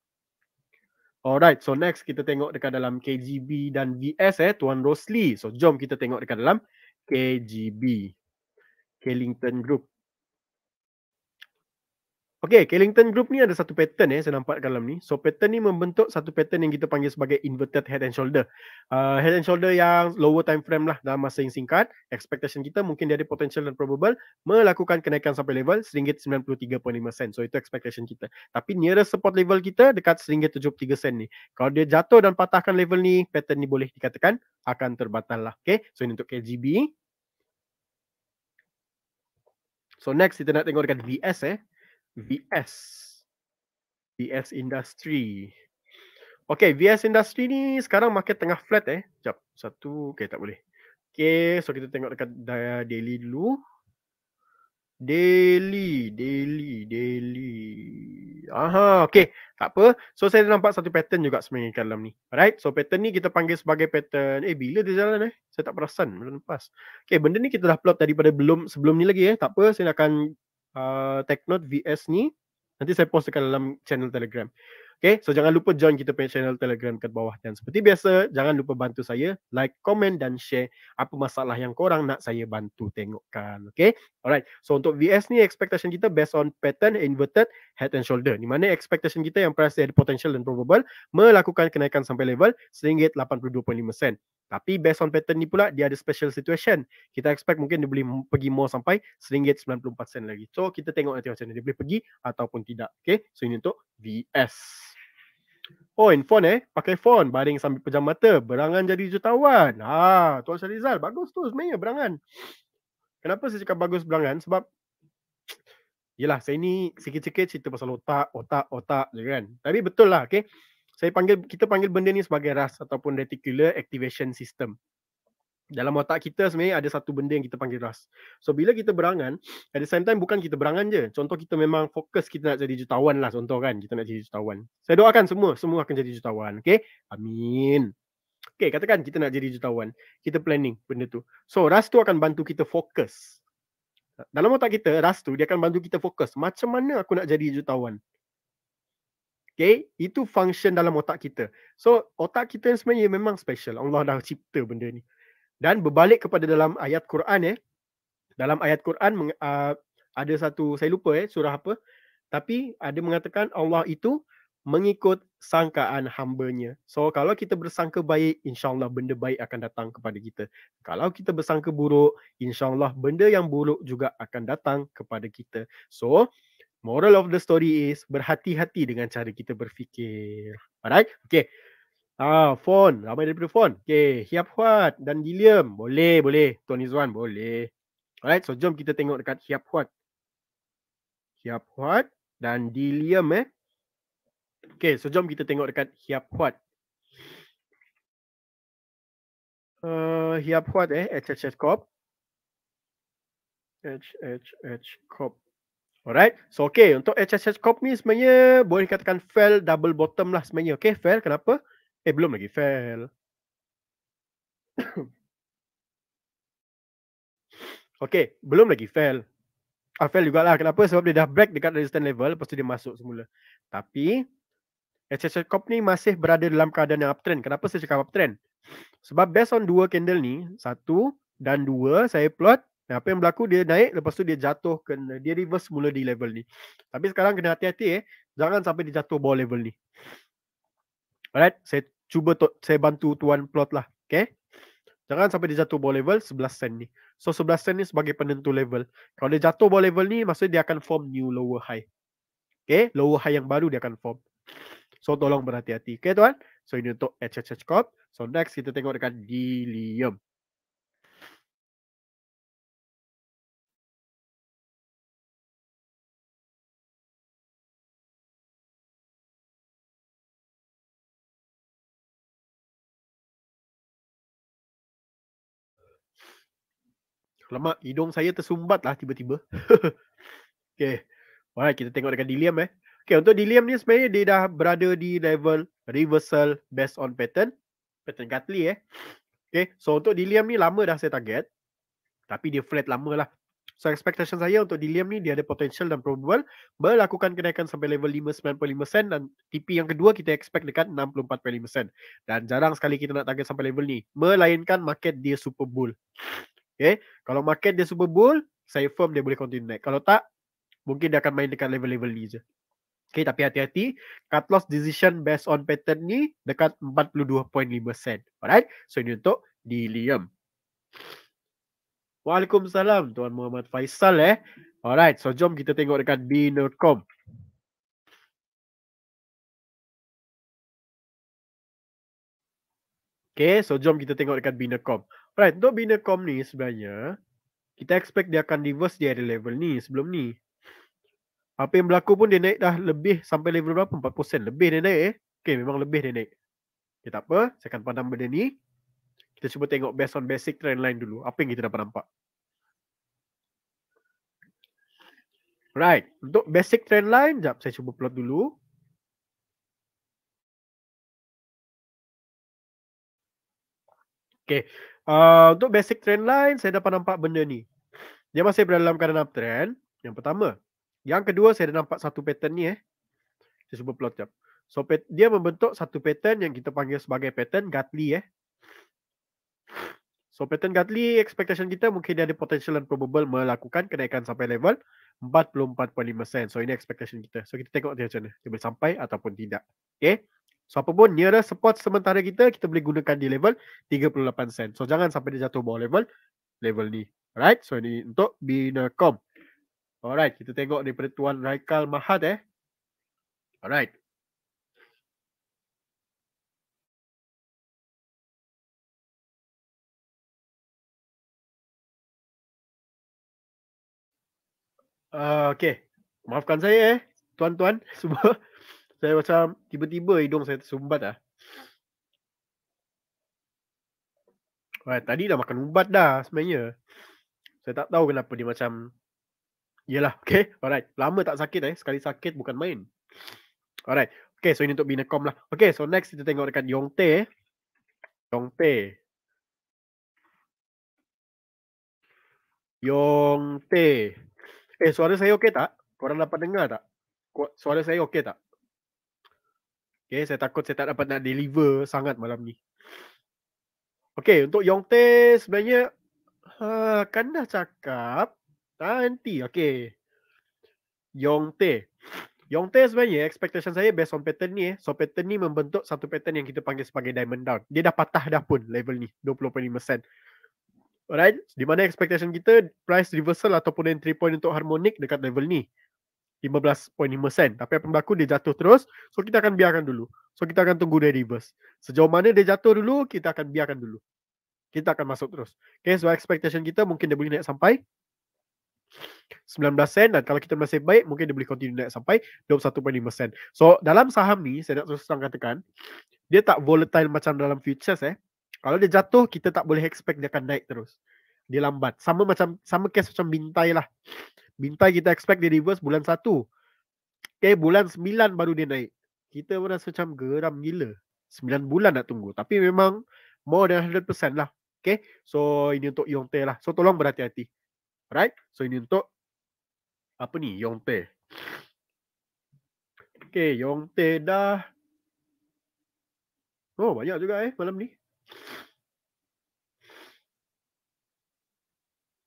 Alright, so next kita tengok dekat dalam KGB dan BS eh, Tuan Rosli. So jom kita tengok dekat dalam KGB. Kellington Group. Okay, Kellington Group ni ada satu pattern eh saya nampak dalam ni. So pattern ni membentuk satu pattern yang kita panggil sebagai inverted head and shoulder. Uh, head and shoulder yang lower time frame lah dalam masa yang singkat. Expectation kita mungkin dia ada potential dan probable melakukan kenaikan sampai level RM93.5. So itu expectation kita. Tapi nearest support level kita dekat RM73 ni. Kalau dia jatuh dan patahkan level ni, pattern ni boleh dikatakan akan terbatal lah. Okay, so ini untuk KGB. So next kita nak tengok dekat VS eh. Mm-hmm. VS. VS Industry. Okay, VS Industry ni sekarang market tengah flat eh. Sekejap, satu. Okay, tak boleh. Okay, so kita tengok dekat daily dulu. Daily, daily, daily. Aha, okay. Tak apa. So, saya nampak satu pattern juga sebenarnya dalam ni. Alright, so pattern ni kita panggil sebagai pattern. Eh, bila dia jalan eh? Saya tak perasan. Belum lepas. Okay, benda ni kita dah plot daripada belum, sebelum ni lagi eh. Tak apa, saya akan uh, ah, Technode VS ni nanti saya post dekat dalam channel Telegram. Okay, so jangan lupa join kita punya channel Telegram kat bawah. Dan seperti biasa, jangan lupa bantu saya like, komen dan share apa masalah yang korang nak saya bantu tengokkan. Okay, alright. So untuk VS ni, expectation kita based on pattern inverted head and shoulder. Di mana expectation kita yang price ada potential dan probable melakukan kenaikan sampai level RM82.5. Tapi based on pattern ni pula, dia ada special situation. Kita expect mungkin dia boleh pergi more sampai RM1.94 lagi. So, kita tengok nanti macam mana dia boleh pergi ataupun tidak. Okay, so ini untuk VS phone, phone eh. Pakai phone, baring sambil pejam mata. Berangan jadi jutawan. Ha, Tuan Syarizal, bagus tu sebenarnya berangan. Kenapa saya cakap bagus berangan? Sebab, yelah saya ni sikit-sikit cerita pasal otak, otak, otak je kan. Tapi betul lah, okay. Saya panggil, kita panggil benda ni sebagai RAS ataupun Reticular Activation System dalam otak kita sebenarnya ada satu benda yang kita panggil ras. So bila kita berangan, at the same time bukan kita berangan je. Contoh kita memang fokus kita nak jadi jutawan lah contoh kan. Kita nak jadi jutawan. Saya doakan semua, semua akan jadi jutawan. Okay? Amin. Okay, katakan kita nak jadi jutawan. Kita planning benda tu. So ras tu akan bantu kita fokus. Dalam otak kita, ras tu dia akan bantu kita fokus. Macam mana aku nak jadi jutawan? Okay, itu function dalam otak kita. So otak kita sebenarnya memang special. Allah dah cipta benda ni dan berbalik kepada dalam ayat Quran eh dalam ayat Quran ah, ada satu saya lupa eh surah apa tapi ada mengatakan Allah itu mengikut sangkaan hamba-Nya. So kalau kita bersangka baik, insya-Allah benda baik akan datang kepada kita. Kalau kita bersangka buruk, insya-Allah benda yang buruk juga akan datang kepada kita. So moral of the story is berhati-hati dengan cara kita berfikir. Alright? Okay. Ah, phone. Ramai daripada phone. Okay, Hiapuat dan William. Boleh, boleh. Tony Zuan, boleh. Alright, so jom kita tengok dekat Hiapuat. Hiapuat dan dilium eh. Okay, so jom kita tengok dekat Hiapuat. Uh, Hiapuat eh, HHH Corp. HHH Corp. Alright. So okay, untuk HHH Corp ni sebenarnya boleh katakan fail double bottom lah sebenarnya. Okay, fail kenapa? Eh belum lagi fail. okay, belum lagi fail. Ah, fail juga lah. Kenapa? Sebab dia dah break dekat resistance level. Lepas tu dia masuk semula. Tapi, SSH Corp ni masih berada dalam keadaan yang uptrend. Kenapa saya cakap uptrend? Sebab based on dua candle ni, satu dan dua, saya plot. Nah, apa yang berlaku, dia naik. Lepas tu dia jatuh. Ke, dia reverse semula di level ni. Tapi sekarang kena hati-hati eh. Jangan sampai dia jatuh bawah level ni. Alright, saya cuba to- saya bantu tuan plot lah. Okay. Jangan sampai dia jatuh bawah level 11 sen ni. So 11 sen ni sebagai penentu level. Kalau dia jatuh bawah level ni, maksudnya dia akan form new lower high. Okay, lower high yang baru dia akan form. So tolong berhati-hati. Okay tuan? So ini untuk HHH Corp. So next kita tengok dekat Dilium. Alamak, hidung saya tersumbat lah tiba-tiba. Hmm. okay. Alright, kita tengok dengan Dilium eh. Okay, untuk Dilium ni sebenarnya dia dah berada di level reversal based on pattern. Pattern Gatli eh. Okay, so untuk Dilium ni lama dah saya target. Tapi dia flat lama lah. So expectation saya untuk Dilium ni dia ada potential dan probable melakukan kenaikan sampai level 5.95 sen dan TP yang kedua kita expect dekat 64.5 sen. Dan jarang sekali kita nak target sampai level ni. Melainkan market dia super bull. Okay. Kalau market dia Super Bowl, saya firm dia boleh continue naik. Kalau tak, mungkin dia akan main dekat level-level ni je. Okay, tapi hati-hati. Cut loss decision based on pattern ni dekat 42.5 sen. Alright. So, ini untuk di Liam. Waalaikumsalam Tuan Muhammad Faisal eh. Alright. So, jom kita tengok dekat B.com. Okay, so jom kita tengok dekat Binacom. Alright, untuk Binacom ni sebenarnya, kita expect dia akan reverse di area level ni sebelum ni. Apa yang berlaku pun dia naik dah lebih sampai level berapa? 4%. Lebih dia naik eh. Okay, memang lebih dia naik. Okay, tak apa. Saya akan pandang benda ni. Kita cuba tengok based on basic trend line dulu. Apa yang kita dapat nampak. Right. Untuk basic trend line, jap saya cuba plot dulu. Okay. Uh, untuk basic trend line, saya dapat nampak benda ni. Dia masih berada dalam keadaan uptrend. Yang pertama. Yang kedua, saya dah nampak satu pattern ni eh. Saya cuba plot jap. So, dia membentuk satu pattern yang kita panggil sebagai pattern Gatli eh. So, pattern Gatli, expectation kita mungkin dia ada potential and probable melakukan kenaikan sampai level 44.5 sen. So, ini expectation kita. So, kita tengok dia macam mana. Dia boleh sampai ataupun tidak. Okay. Siapa pun nearest support sementara kita, kita boleh gunakan di level 38 sen. So jangan sampai dia jatuh bawah level level ni. Alright, so ini untuk Binacom. Alright, kita tengok daripada Tuan Raikal Mahat eh. Alright. Uh, ah, okay. Maafkan saya eh, tuan-tuan semua. Saya macam tiba-tiba hidung saya tersumbat lah. Wah, tadi dah makan ubat dah sebenarnya. Saya tak tahu kenapa dia macam... Yelah, okay. Alright. Lama tak sakit eh. Sekali sakit bukan main. Alright. Okay, so ini untuk Binecom lah. Okay, so next kita tengok dekat Yongte. Eh. Yongte. Yongte. Eh, suara saya okay tak? Korang dapat dengar tak? Suara saya okay tak? Okay, saya takut saya tak dapat nak deliver sangat malam ni. Okay, untuk Yong Yongte sebenarnya uh, kan dah cakap nanti. Okay. Yong Yong Yongte sebenarnya expectation saya based on pattern ni eh. So pattern ni membentuk satu pattern yang kita panggil sebagai diamond down. Dia dah patah dah pun level ni 20.5 sen. Alright, di mana expectation kita price reversal ataupun entry point untuk harmonik dekat level ni. 15.5 Tapi apa yang berlaku dia jatuh terus. So kita akan biarkan dulu. So kita akan tunggu dia reverse. Sejauh mana dia jatuh dulu, kita akan biarkan dulu. Kita akan masuk terus. Okay, so expectation kita mungkin dia boleh naik sampai 19 sen dan kalau kita masih baik mungkin dia boleh continue naik sampai 21.5 sen. So dalam saham ni saya nak terus terang katakan dia tak volatile macam dalam futures eh. Kalau dia jatuh kita tak boleh expect dia akan naik terus. Dia lambat. Sama macam sama case macam bintai lah. Bintai kita expect dia reverse bulan 1. Okay, eh, bulan 9 baru dia naik. Kita pun rasa macam geram gila. 9 bulan nak tunggu. Tapi memang more than 100% lah. Okay, so ini untuk Yongte lah. So tolong berhati-hati. Right? So ini untuk apa ni? Yongte. Okay, Yongte dah. Oh, banyak juga eh malam ni.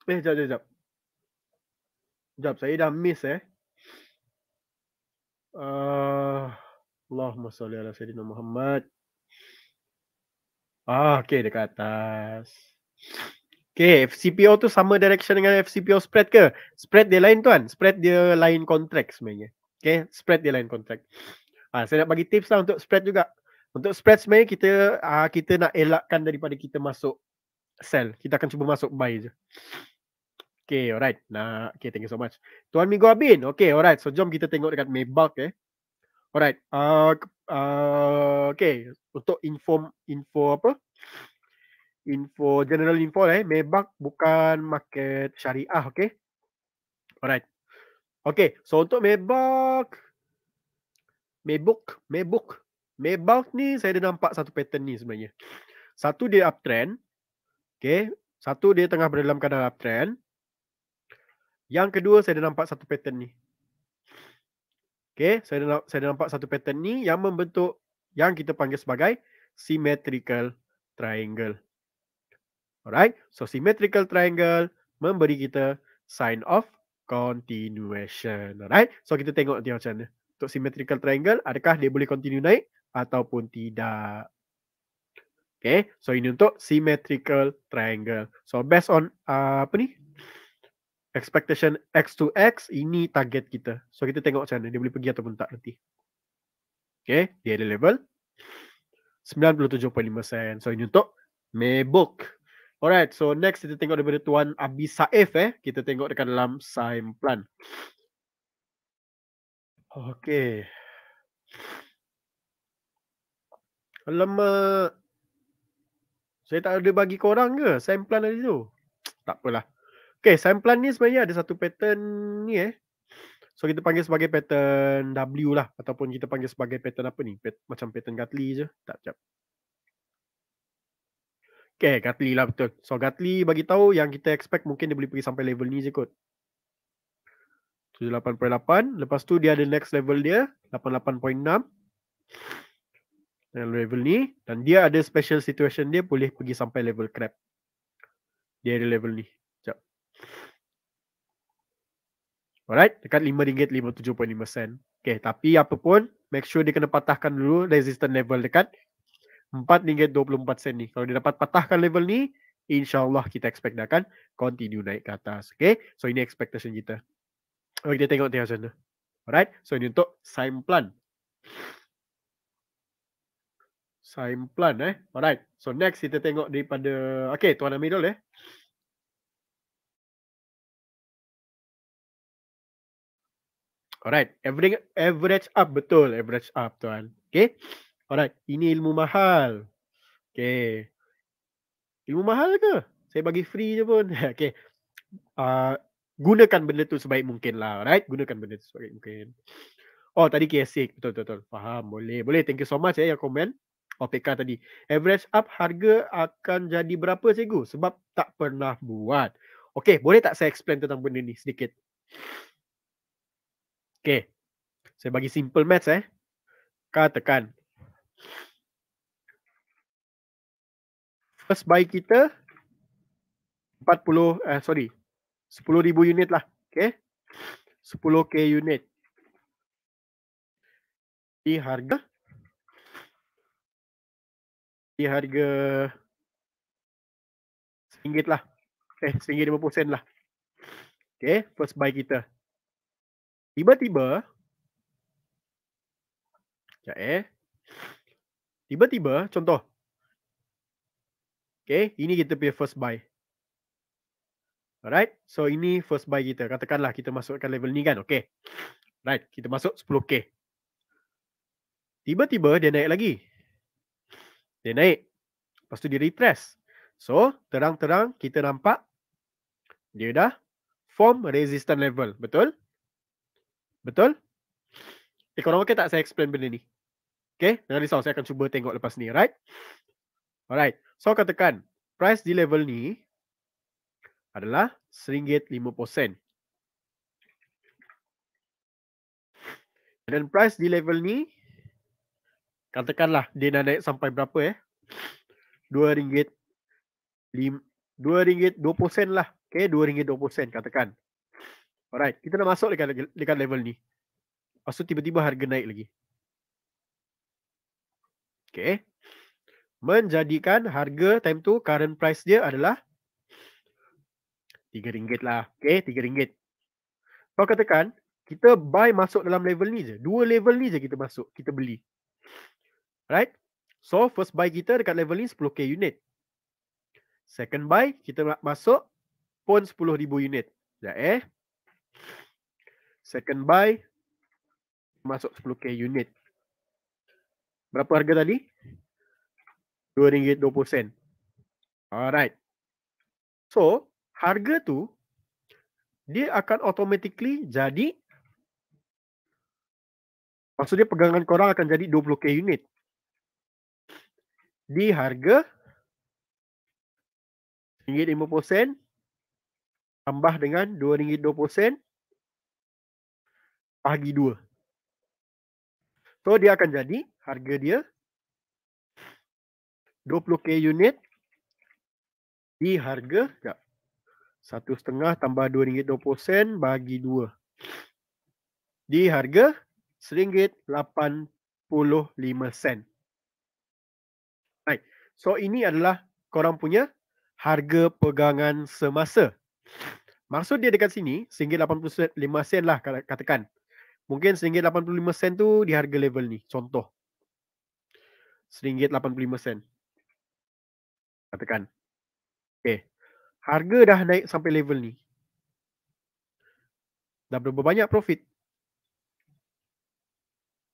Eh, jap, jap, Sekejap, saya dah miss eh. Uh, Allahumma salli ala Sayyidina Muhammad. Ah, okay, dekat atas. Okay, FCPO tu sama direction dengan FCPO spread ke? Spread dia lain tuan. Spread dia lain kontrak sebenarnya. Okay, spread dia lain kontrak. Ah, saya nak bagi tips lah untuk spread juga. Untuk spread sebenarnya kita ah, kita nak elakkan daripada kita masuk sell. Kita akan cuba masuk buy je. Okay, alright. Nah, okay, thank you so much. Tuan Migo Abin. Okay, alright. So, jom kita tengok dekat Maybulk eh. Alright. Uh, uh, okay, untuk info, info apa? Info, general info eh. Maybulk bukan market syariah, okay? Alright. Okay, so untuk Maybulk. Maybook, Maybook. Maybulk ni saya dah nampak satu pattern ni sebenarnya. Satu dia uptrend. Okay. Satu dia tengah berada dalam keadaan uptrend. Yang kedua saya dah nampak satu pattern ni. Okay, saya dah, saya dah nampak satu pattern ni yang membentuk yang kita panggil sebagai symmetrical triangle. Alright, so symmetrical triangle memberi kita sign of continuation. Alright, so kita tengok nanti macam mana. Untuk symmetrical triangle, adakah dia boleh continue naik ataupun tidak. Okay, so ini untuk symmetrical triangle. So based on uh, apa ni? expectation X to X ini target kita. So kita tengok macam mana dia boleh pergi ataupun tak nanti. Okay, dia ada level 97.5 sen. So ini untuk Maybook. Alright, so next kita tengok daripada Tuan Abi Saif eh. Kita tengok dekat dalam sign plan. Okay. Alamak. Saya tak ada bagi korang ke sign plan hari tu? Tak apalah. Okay, sign plan ni sebenarnya ada satu pattern ni eh. So, kita panggil sebagai pattern W lah. Ataupun kita panggil sebagai pattern apa ni? Pat macam pattern Gatli je. Tak, jap. Okay, Gatli lah betul. So, Gatli bagi tahu yang kita expect mungkin dia boleh pergi sampai level ni je kot. 78.8. Lepas tu dia ada next level dia. 88.6. level ni. Dan dia ada special situation dia boleh pergi sampai level crab. Dia ada level ni. Alright, dekat RM5.57.5 sen. Okay, tapi apa pun, make sure dia kena patahkan dulu resistance level dekat RM4.24 sen ni. Kalau dia dapat patahkan level ni, insyaAllah kita expect dia akan continue naik ke atas. Okay, so ini expectation kita. Okay, kita tengok tengok sana. Alright, so ini untuk sign plan. Sign plan eh. Alright, so next kita tengok daripada, okay, Tuan Amidol eh. Alright, average average up betul, average up tuan. Okay, alright, ini ilmu mahal. Okay, ilmu mahal ke? Saya bagi free je pun. okay, uh, gunakan benda tu sebaik mungkin lah. Alright, gunakan benda tu sebaik mungkin. Oh, tadi KSIK. Betul, betul, betul. Faham, boleh. Boleh, thank you so much ya yang komen. OPK tadi. Average up harga akan jadi berapa cikgu? Sebab tak pernah buat. Okay, boleh tak saya explain tentang benda ni sedikit? Okay. Saya bagi simple maths eh. Katakan. First buy kita. 40, eh, sorry. 10,000 unit lah. Okay. 10K unit. Di harga. Di harga. singgit 1 lah. Eh, RM1.50 lah. Okay. First buy kita tiba-tiba ya eh tiba-tiba contoh okay? ini kita punya first buy alright so ini first buy kita katakanlah kita masukkan level ni kan okay? right kita masuk 10k tiba-tiba dia naik lagi dia naik lepas tu dia retrace so terang-terang kita nampak dia dah form resistance level betul Betul? Eh, korang okay tak saya explain benda ni? Okay, jangan risau. Saya akan cuba tengok lepas ni, right? Alright. So, katakan price di level ni adalah RM1.50. Dan price di level ni, katakanlah dia dah naik sampai berapa eh? RM2.20 lah. Okay, RM2.20 katakan. Alright, kita nak masuk dekat, dekat level ni. Lepas tu tiba-tiba harga naik lagi. Okay. Menjadikan harga time tu current price dia adalah RM3 lah. Okay, RM3. So, katakan kita buy masuk dalam level ni je. Dua level ni je kita masuk, kita beli. Alright. So, first buy kita dekat level ni 10K unit. Second buy, kita masuk pun 10,000 unit. Sekejap eh. Second buy masuk 10k unit. Berapa harga tadi? RM2.20. Alright. So, harga tu dia akan automatically jadi maksudnya pegangan korang akan jadi 20k unit. Di harga RM1.50 tambah dengan RM2.20 bahagi dua. So dia akan jadi harga dia 20k unit di harga sekejap. Satu setengah tambah dua ringgit dua puluh sen bahagi dua. Di harga seringgit lapan puluh lima sen. Right. So ini adalah korang punya harga pegangan semasa. Maksud dia dekat sini, rm sen lah katakan. Mungkin RM1.85 tu di harga level ni. Contoh. RM1.85. Katakan. Okay. Harga dah naik sampai level ni. Dah berapa banyak profit.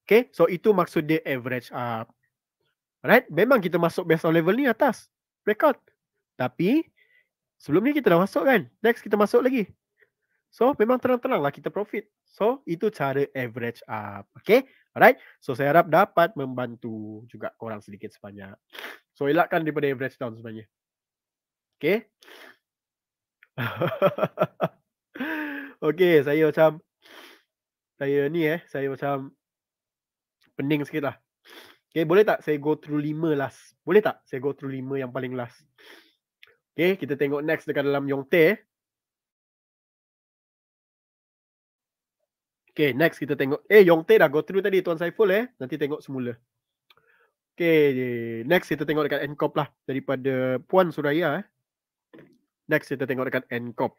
Okay. So itu maksud dia average up. Right? Memang kita masuk best on level ni atas. breakout, Tapi sebelum ni kita dah masuk kan. Next kita masuk lagi. So memang terang-terang lah kita profit. So itu cara average up. Okay. Alright. So saya harap dapat membantu juga korang sedikit sebanyak. So elakkan daripada average down sebenarnya. Okay. okay. Saya macam. Saya ni eh. Saya macam. Pening sikit lah. Okay. Boleh tak saya go through lima last? Boleh tak saya go through lima yang paling last? Okay. Kita tengok next dekat dalam Yongte eh. Okay, next kita tengok. Eh, Yong Yongte dah go through tadi Tuan Saiful eh. Nanti tengok semula. Okay, next kita tengok dekat NCOP lah. Daripada Puan Suraya eh. Next kita tengok dekat NCOP.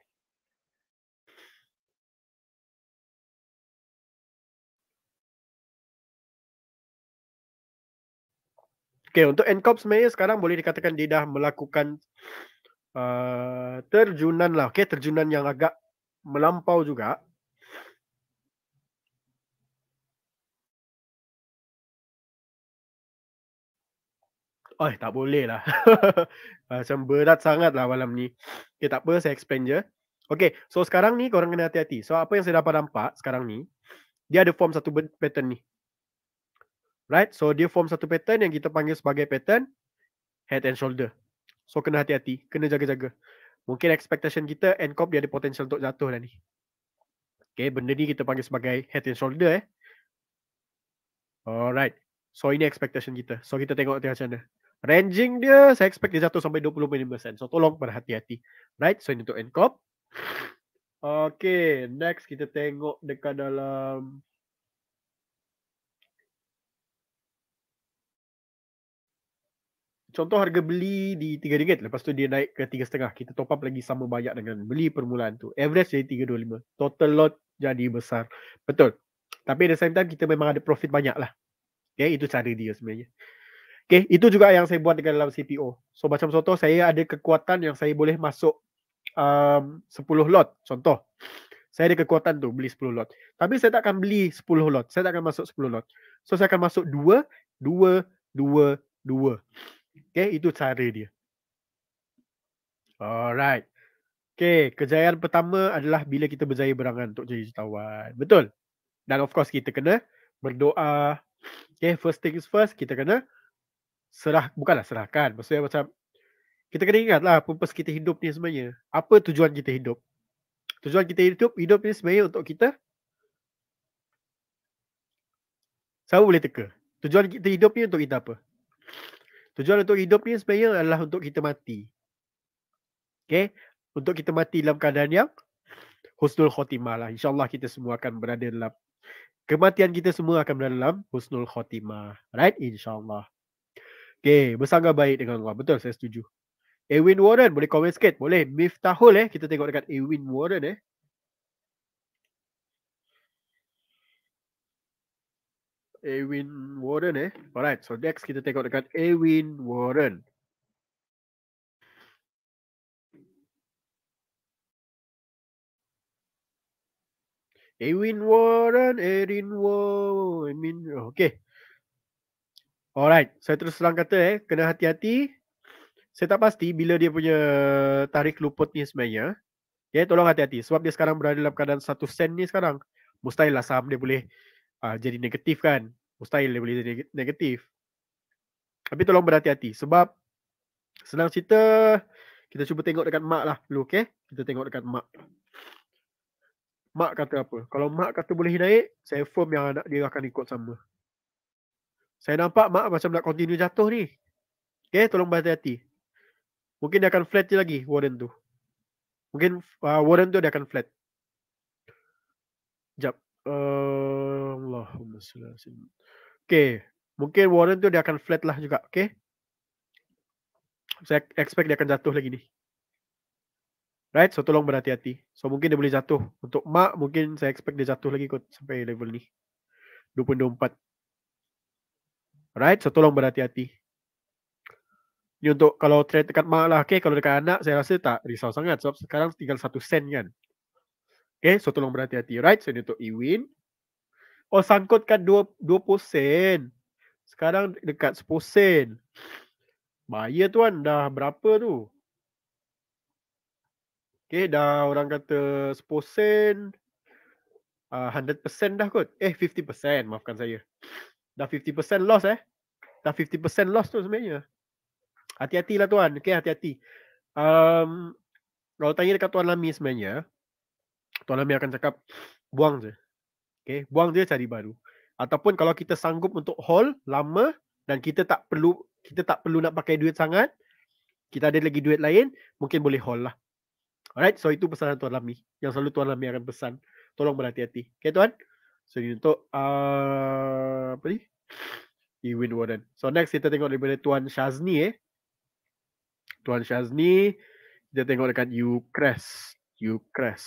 Okay, untuk NCOP sebenarnya sekarang boleh dikatakan dia dah melakukan uh, terjunan lah. Okay, terjunan yang agak melampau juga. Oh, tak boleh lah. Macam berat sangat lah malam ni. Okay, tak apa. Saya explain je. Okay, so sekarang ni korang kena hati-hati. So, apa yang saya dapat nampak sekarang ni, dia ada form satu pattern ni. Right? So, dia form satu pattern yang kita panggil sebagai pattern head and shoulder. So, kena hati-hati. Kena jaga-jaga. Mungkin expectation kita end cop dia ada potential untuk jatuh dah ni. Okay, benda ni kita panggil sebagai head and shoulder eh. Alright. So, ini expectation kita. So, kita tengok dia macam mana. Ranging dia, saya expect dia jatuh sampai 25%. So, tolong berhati-hati. Right? So, ini untuk Encop. Okay. Next, kita tengok dekat dalam... Contoh harga beli di RM3. Lepas tu dia naik ke RM3.5. Kita top up lagi sama banyak dengan beli permulaan tu. Average jadi RM3.25. Total lot jadi besar. Betul. Tapi at the same time, kita memang ada profit banyak lah. Okay, itu cara dia sebenarnya. Okay, itu juga yang saya buat dekat dalam CPO. So macam contoh saya ada kekuatan yang saya boleh masuk um, 10 lot. Contoh, saya ada kekuatan tu beli 10 lot. Tapi saya tak akan beli 10 lot. Saya tak akan masuk 10 lot. So saya akan masuk 2, 2, 2, 2. Okay, itu cara dia. Alright. Okay, kejayaan pertama adalah bila kita berjaya berangan untuk jadi jutawan. Betul. Dan of course kita kena berdoa. Okay, first things first, kita kena serah bukanlah serahkan maksudnya macam kita kena ingatlah purpose kita hidup ni sebenarnya apa tujuan kita hidup tujuan kita hidup hidup ni sebenarnya untuk kita Saya boleh teka? Tujuan kita hidup ni untuk kita apa? Tujuan untuk hidup ni sebenarnya adalah untuk kita mati. Okay? Untuk kita mati dalam keadaan yang husnul khotimah lah. InsyaAllah kita semua akan berada dalam kematian kita semua akan berada dalam husnul khotimah. Right? InsyaAllah. Okay, bersanggah baik dengan orang. Betul, saya setuju. Ewin Warren, boleh komen sikit? Boleh. Miftahul eh, kita tengok dekat Ewin Warren eh. Ewin Warren eh. Alright, so next kita tengok dekat Ewin Warren. Ewin Warren, Erin Warren, Ewin, okay. Oh, Alright, saya terus terang kata eh, kena hati-hati. Saya tak pasti bila dia punya tarikh luput ni sebenarnya. Ya, okay, tolong hati-hati. Sebab dia sekarang berada dalam keadaan satu sen ni sekarang. Mustahil lah saham dia boleh uh, jadi negatif kan. Mustahil dia boleh jadi negatif. Tapi tolong berhati-hati. Sebab senang cerita, kita cuba tengok dekat mak lah dulu, okay? Kita tengok dekat mak. Mak kata apa? Kalau mak kata boleh naik, saya firm yang anak dia akan ikut sama. Saya nampak mak macam nak continue jatuh ni. Okay, tolong berhati-hati. Mungkin dia akan flat lagi, Warren tu. Mungkin uh, Warren tu dia akan flat. Sekejap. Uh, Allahumma sallallahu Okay. Mungkin Warren tu dia akan flat lah juga. Okay. Saya expect dia akan jatuh lagi ni. Right? So tolong berhati-hati. So mungkin dia boleh jatuh. Untuk Mak, mungkin saya expect dia jatuh lagi kot sampai level ni. 2.24. Right? So tolong berhati-hati. Ini untuk kalau trade dekat mak lah. Okay? Kalau dekat anak saya rasa tak risau sangat. Sebab sekarang tinggal satu sen kan. Okay? So tolong berhati-hati. Right? So ini untuk Iwin. Oh sangkutkan 20 sen. Sekarang dekat 10 sen. Bahaya tuan. Dah berapa tu? Okay, dah orang kata 10 sen. Uh, ah, 100% dah kot. Eh, 50%. Maafkan saya dah 50% loss eh. Dah 50% loss tu sebenarnya. hati hati lah tuan. Okay, hati-hati. Um, kalau tanya dekat Tuan Lami sebenarnya, Tuan Lami akan cakap, buang je. Okay, buang je cari baru. Ataupun kalau kita sanggup untuk hold lama dan kita tak perlu kita tak perlu nak pakai duit sangat, kita ada lagi duit lain, mungkin boleh hold lah. Alright, so itu pesanan Tuan Lami. Yang selalu Tuan Lami akan pesan. Tolong berhati-hati. Okay, Tuan? Sorry untuk uh, apa ni? Ewin Warren. So next kita tengok daripada Tuan Shazni eh. Tuan Shazni kita tengok dekat Ucres. Ucres.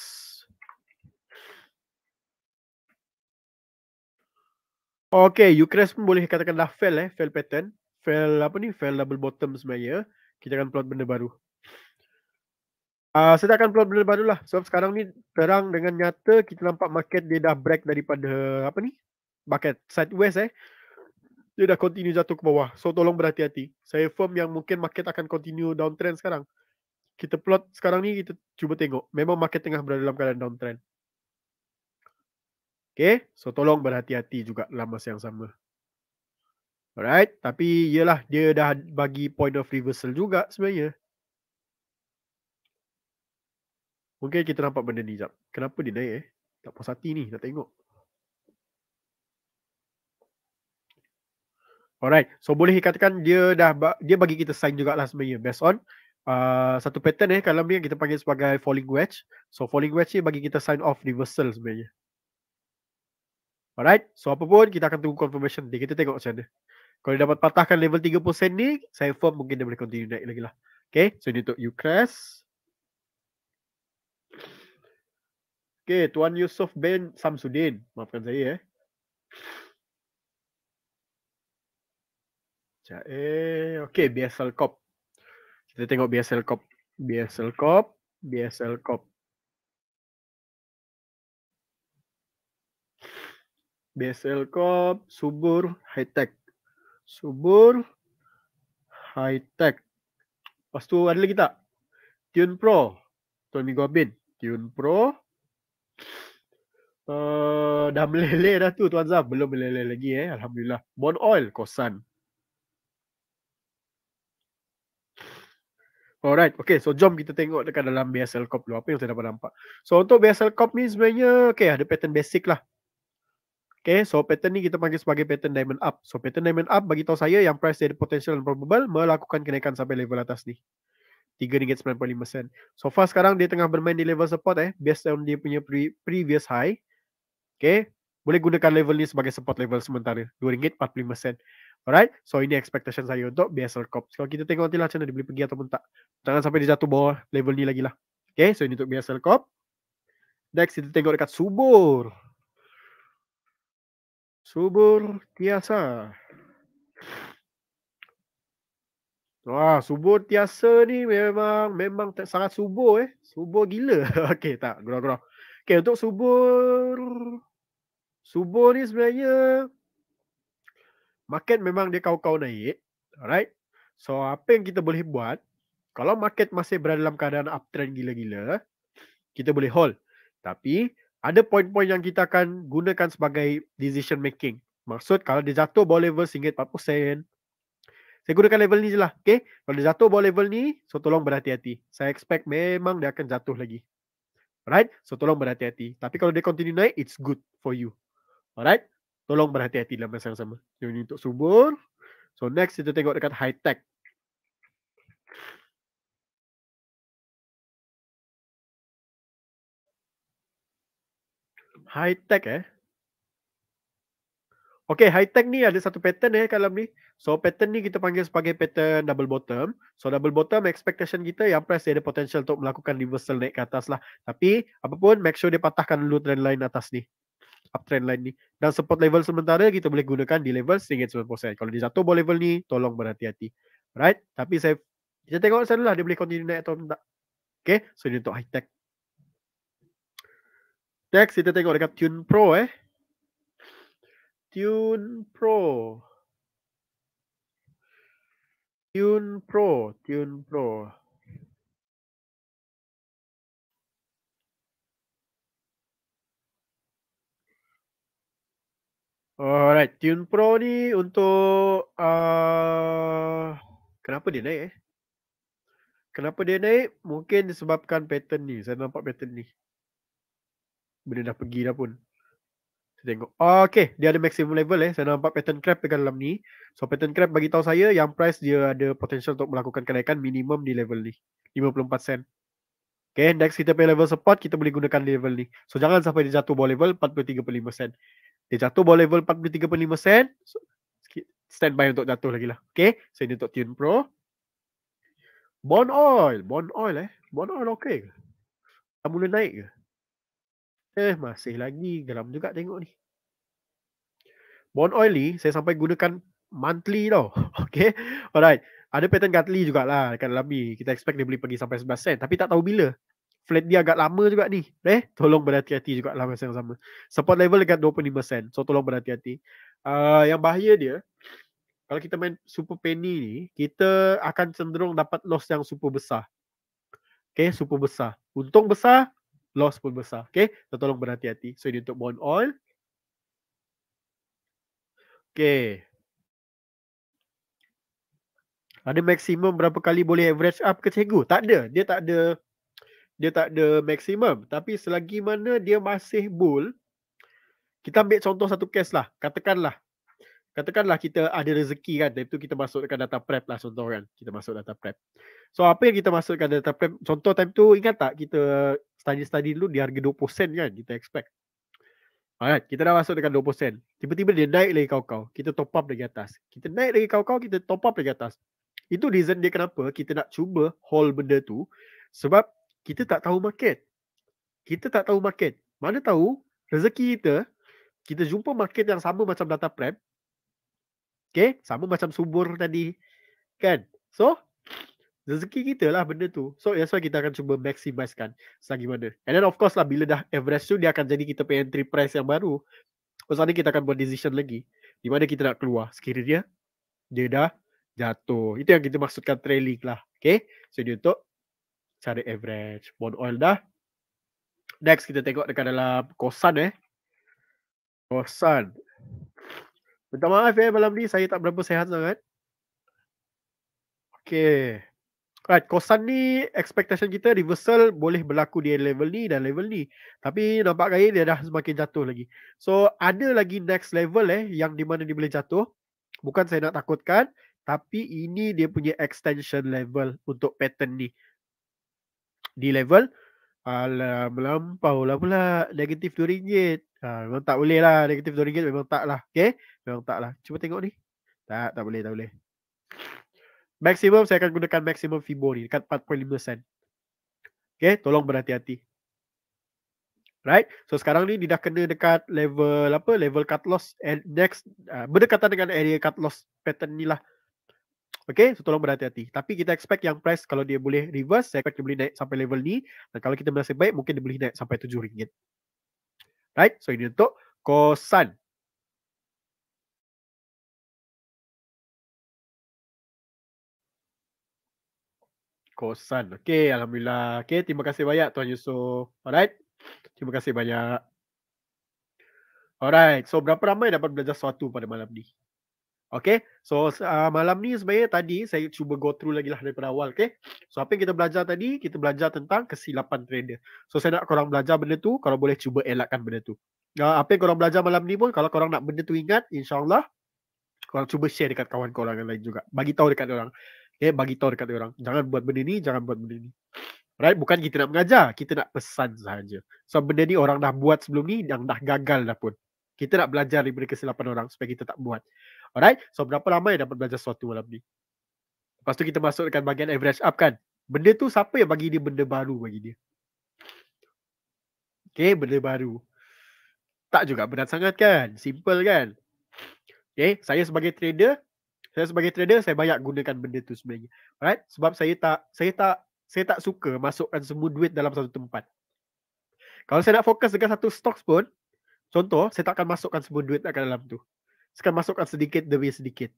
Okay, Ucres pun boleh katakan dah fail eh, fail pattern. Fail apa ni? Fail double bottom sebenarnya. Kita akan plot benda baru. Uh, saya tak akan keluar benda baru lah. Sebab sekarang ni terang dengan nyata kita nampak market dia dah break daripada apa ni? Market sideways eh. Dia dah continue jatuh ke bawah. So tolong berhati-hati. Saya firm yang mungkin market akan continue downtrend sekarang. Kita plot sekarang ni kita cuba tengok. Memang market tengah berada dalam keadaan downtrend. Okay. So tolong berhati-hati juga dalam masa yang sama. Alright. Tapi yelah dia dah bagi point of reversal juga sebenarnya. Mungkin kita nampak benda ni jap. Kenapa dia naik eh? Tak puas hati ni nak tengok. Alright. So boleh dikatakan dia dah dia bagi kita sign jugalah sebenarnya based on Uh, satu pattern eh kalau ni kita panggil sebagai falling wedge. So falling wedge ni bagi kita sign off reversal sebenarnya. Alright, so apa pun kita akan tunggu confirmation Jadi Kita tengok macam mana. Kalau dapat patahkan level 30 sen ni, saya firm mungkin dia boleh continue naik lagi lah. Okay, so ini untuk Ucrest. Okay, Tuan Yusof bin Samsudin. Maafkan saya eh. Sekejap eh. Okay, BSL Cop. Kita tengok BSL Cop. BSL Cop. BSL Cop. BSL Cop. Subur High Tech. Subur High Tech. Lepas tu ada lagi tak? Tune Pro. Tuan Migo Abin. Tune Pro. Tune Pro. Uh, dah meleleh dah tu Tuan Zaf. Belum meleleh lagi eh. Alhamdulillah. Bond oil kosan. Alright. Okay. So jom kita tengok dekat dalam BSL Corp dulu. Apa yang saya dapat nampak. So untuk BSL Corp ni sebenarnya. Okay. Ada pattern basic lah. Okay, so pattern ni kita panggil sebagai pattern diamond up. So pattern diamond up bagi tahu saya yang price ada potential and probable melakukan kenaikan sampai level atas ni. RM3.95. So far sekarang dia tengah bermain di level support eh. Based on dia punya pre- previous high. Okay. Boleh gunakan level ni sebagai support level sementara. RM2.45. Alright. So ini expectation saya untuk BSL Corp. Kalau kita tengok nanti lah macam mana dia boleh pergi ataupun tak. Jangan sampai dia jatuh bawah level ni lagi lah. Okay. So ini untuk BSL Corp. Next kita tengok dekat Subur. Subur Tiasa. Wah, subur tiasa ni memang memang sangat subur eh. Subur gila. Okey, tak. Gurau-gurau. Okay, untuk subur. Subur ni sebenarnya market memang dia kau-kau naik. Alright. So, apa yang kita boleh buat? Kalau market masih berada dalam keadaan uptrend gila-gila, kita boleh hold. Tapi, ada poin-poin yang kita akan gunakan sebagai decision making. Maksud kalau dia jatuh bawah level RM1.40, saya gunakan level ni je lah. Okay? Kalau dia jatuh bawah level ni, so tolong berhati-hati. Saya expect memang dia akan jatuh lagi. Alright? So tolong berhati-hati. Tapi kalau dia continue naik, it's good for you. Alright? Tolong berhati-hati dalam masa yang sama. Yang ini untuk subur. So next kita tengok dekat high tech. High tech eh. Okay, high tech ni ada satu pattern eh kalam ni. So, pattern ni kita panggil sebagai pattern double bottom. So, double bottom expectation kita yang price dia ada potential untuk melakukan reversal naik ke atas lah. Tapi, apapun, make sure dia patahkan dulu trend line atas ni. Uptrend line ni. Dan support level sementara kita boleh gunakan di level RM1.90. Kalau dia jatuh bawah level ni, tolong berhati-hati. Right? Tapi saya, kita tengok sana lah dia boleh continue naik atau tak. Okay? So, ini untuk high tech. Next, kita tengok dekat Tune Pro eh. Tune Pro. Tune Pro, Tune Pro. Alright, Tune Pro ni untuk uh, kenapa dia naik eh? Kenapa dia naik? Mungkin disebabkan pattern ni. Saya nampak pattern ni. Benda dah pergi dah pun. Kita tengok. Oh, okay. Dia ada maximum level eh. Saya nampak pattern crab dekat dalam ni. So pattern crab bagi tahu saya yang price dia ada potential untuk melakukan kenaikan minimum di level ni. 54 sen. Okay. Next kita pay level support. Kita boleh gunakan level ni. So jangan sampai dia jatuh bawah level 43.5 sen. Dia jatuh bawah level 43.5 sen. So, by untuk jatuh lagi lah. Okay. So ini untuk Tune Pro. Bond oil. Bond oil eh. Bond oil okay ke? Tak mula naik ke? Eh, masih lagi geram juga tengok ni. Bond oil ni, saya sampai gunakan monthly tau. Okay. Alright. Ada pattern gatli jugalah dekat dalam ni. Kita expect dia boleh pergi sampai 11 sen. Tapi tak tahu bila. Flat dia agak lama juga ni. Eh, tolong berhati-hati juga lah masa yang sama. Support level dekat 25 sen. So, tolong berhati-hati. Uh, yang bahaya dia, kalau kita main super penny ni, kita akan cenderung dapat loss yang super besar. Okay, super besar. Untung besar, loss pun besar. Okay, so tolong berhati-hati. So ini untuk bond oil. Okay. Ada maksimum berapa kali boleh average up ke cikgu? Tak ada. Dia tak ada dia tak ada maksimum. Tapi selagi mana dia masih bull, kita ambil contoh satu case lah. Katakanlah. Katakanlah kita ada rezeki kan. Dari itu kita masukkan data prep lah contoh kan. Kita masuk data prep. So apa yang kita masukkan data prep? Contoh time tu ingat tak kita study-study dulu di harga 20 sen kan kita expect. Alright, kita dah masuk dekat 20 sen. Tiba-tiba dia naik lagi kau-kau. Kita top up lagi atas. Kita naik lagi kau-kau, kita top up lagi atas. Itu reason dia kenapa kita nak cuba hold benda tu. Sebab kita tak tahu market. Kita tak tahu market. Mana tahu rezeki kita, kita jumpa market yang sama macam data prep. Okay, sama macam subur tadi. Kan? So, rezeki kita lah benda tu. So that's why kita akan cuba maximize kan selagi mana. And then of course lah bila dah average tu dia akan jadi kita punya entry price yang baru. So sana kita akan buat decision lagi. Di mana kita nak keluar sekiranya dia dah jatuh. Itu yang kita maksudkan trailing lah. Okay. So dia untuk cari average. Bond oil dah. Next kita tengok dekat dalam kosan eh. Kosan. Minta maaf ya eh, malam ni saya tak berapa sehat sangat. Okay. Right, kan, kosan ni expectation kita reversal boleh berlaku di level ni dan level ni. Tapi nampak gaya dia dah semakin jatuh lagi. So ada lagi next level eh yang di mana dia boleh jatuh. Bukan saya nak takutkan tapi ini dia punya extension level untuk pattern ni. Di level Alah, melampau lah pula. Negatif rm ringgit Ha, memang tak boleh lah. Negatif rm ringgit memang tak lah. Okay? Memang tak lah. Cuba tengok ni. Tak, tak boleh, tak boleh. Maximum saya akan gunakan maximum Fibo ni dekat 4.5 Okay, tolong berhati-hati. Right? So sekarang ni dia dah kena dekat level apa? Level cut loss and next uh, berdekatan dengan area cut loss pattern ni lah. Okay, so tolong berhati-hati. Tapi kita expect yang price kalau dia boleh reverse, saya akan dia boleh naik sampai level ni. Dan kalau kita berasa baik, mungkin dia boleh naik sampai RM7. Right? So ini untuk kosan. kosan. Okey, alhamdulillah. Okey, terima kasih banyak Tuan Yusof. Alright. Terima kasih banyak. Alright. So berapa ramai dapat belajar sesuatu pada malam ni? Okay, so uh, malam ni sebenarnya tadi saya cuba go through lagi lah daripada awal. Okay, so apa yang kita belajar tadi, kita belajar tentang kesilapan trader. So saya nak korang belajar benda tu, kalau boleh cuba elakkan benda tu. Uh, apa yang korang belajar malam ni pun, kalau korang nak benda tu ingat, insyaAllah korang cuba share dekat kawan korang yang lain juga. Bagi tahu dekat orang. Okay, eh, bagi tahu dekat orang. Jangan buat benda ni, jangan buat benda ni. Right? Bukan kita nak mengajar, kita nak pesan sahaja. So benda ni orang dah buat sebelum ni yang dah gagal dah pun. Kita nak belajar daripada kesilapan orang supaya kita tak buat. Alright? So berapa lama yang dapat belajar sesuatu malam ni? Lepas tu kita masuk dekat bahagian average up kan? Benda tu siapa yang bagi dia benda baru bagi dia? Okay, benda baru. Tak juga berat sangat kan? Simple kan? Okay, saya sebagai trader, saya sebagai trader saya banyak gunakan benda tu sebenarnya right sebab saya tak saya tak saya tak suka masukkan semua duit dalam satu tempat kalau saya nak fokus dengan satu stocks pun contoh saya takkan masukkan semua duit ke dalam tu saya akan masukkan sedikit demi sedikit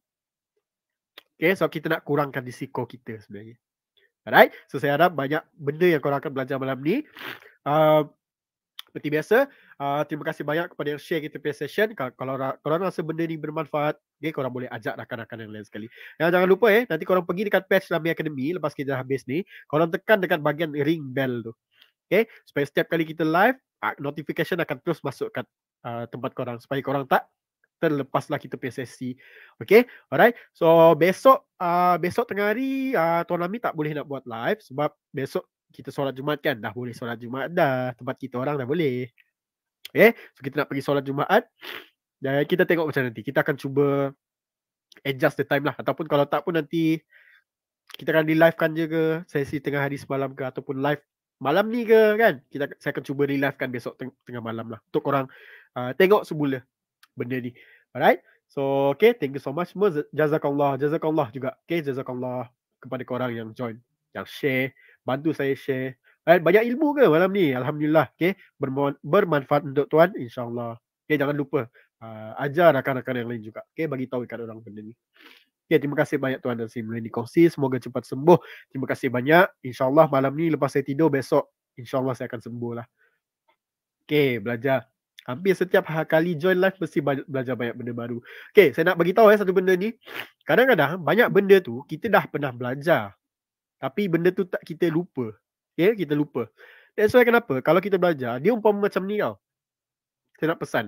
Okay, so kita nak kurangkan risiko kita sebenarnya. Alright, so saya harap banyak benda yang korang akan belajar malam ni. Um, seperti biasa uh, terima kasih banyak kepada yang share kita punya session kalau kalau korang rasa benda ni bermanfaat okay, korang boleh ajak rakan-rakan yang lain sekali ya, jangan lupa eh nanti korang pergi dekat patch Lamy Academy lepas kita dah habis ni korang tekan dekat bahagian ring bell tu okay, supaya setiap kali kita live ah, notification akan terus masuk kat uh, tempat korang supaya korang tak terlepaslah kita punya sesi. Okay, alright. So, besok uh, besok tengah hari uh, Tuan Lami tak boleh nak buat live sebab besok kita solat Jumaat kan dah boleh solat Jumaat dah tempat kita orang dah boleh okay eh, so kita nak pergi solat Jumaat dan kita tengok macam nanti kita akan cuba adjust the time lah ataupun kalau tak pun nanti kita akan di-livekan je ke sesi tengah hari semalam ke ataupun live malam ni ke kan kita saya akan cuba di-livekan besok teng- tengah malam lah untuk orang uh, tengok semula benda ni alright so okay thank you so much semua jazakallah jazakallah juga okay jazakallah kepada korang yang join yang share bantu saya share. Eh, banyak ilmu ke malam ni? Alhamdulillah. Okay. bermanfaat untuk tuan. InsyaAllah. Okay. Jangan lupa. Uh, ajar rakan-rakan yang lain juga. Okay. Bagi tahu ikan orang benda ni. Okay. Terima kasih banyak tuan dan simulan dikongsi. Semoga cepat sembuh. Terima kasih banyak. InsyaAllah malam ni lepas saya tidur besok. InsyaAllah saya akan sembuh lah. Okay. Belajar. Hampir setiap ha-, kali join live mesti belajar banyak benda baru. Okay, saya nak bagi tahu eh, satu benda ni. Kadang-kadang banyak benda tu kita dah pernah belajar. Tapi benda tu tak kita lupa. Ya, yeah, kita lupa. That's why kenapa? Kalau kita belajar, dia umpama macam ni tau. Saya nak pesan.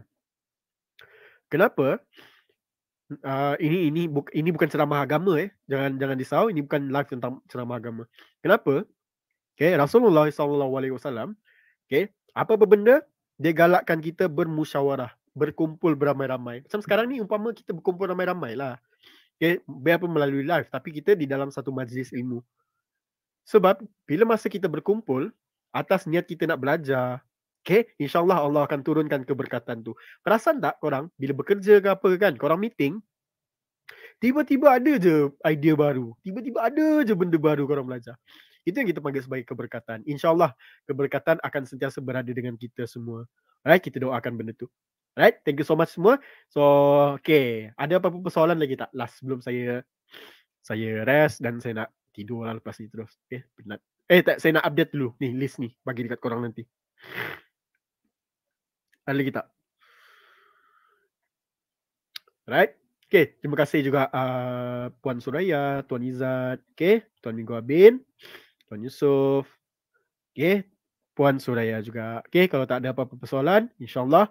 Kenapa? Uh, ini ini buk ini bukan ceramah agama eh. Jangan jangan disau, ini bukan live tentang ceramah agama. Kenapa? Okay, Rasulullah sallallahu alaihi wasallam, okay, apa benda dia galakkan kita bermusyawarah, berkumpul beramai-ramai. Macam sekarang ni umpama kita berkumpul ramai-ramailah. Okay, biarpun melalui live tapi kita di dalam satu majlis ilmu. Sebab bila masa kita berkumpul atas niat kita nak belajar, okay, insyaAllah Allah akan turunkan keberkatan tu. Perasan tak korang bila bekerja ke apa kan, korang meeting, tiba-tiba ada je idea baru. Tiba-tiba ada je benda baru korang belajar. Itu yang kita panggil sebagai keberkatan. InsyaAllah keberkatan akan sentiasa berada dengan kita semua. Alright, kita doakan benda tu. Alright, thank you so much semua. So, okay. Ada apa-apa persoalan lagi tak? Last sebelum saya saya rest dan saya nak tidur lah lepas ni terus. okay, eh, penat. Eh, tak. Saya nak update dulu. Ni, list ni. Bagi dekat korang nanti. Ada lagi tak? Alright. Okay. Terima kasih juga uh, Puan Suraya, Tuan Izzat, okay. Tuan Minggu Abin, Tuan Yusof, okay. Puan Suraya juga. Okay. Kalau tak ada apa-apa persoalan, insyaAllah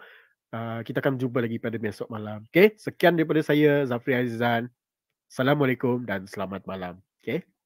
uh, kita akan jumpa lagi pada besok malam. Okay. Sekian daripada saya, Zafri Azizan. Assalamualaikum dan selamat malam. Okay.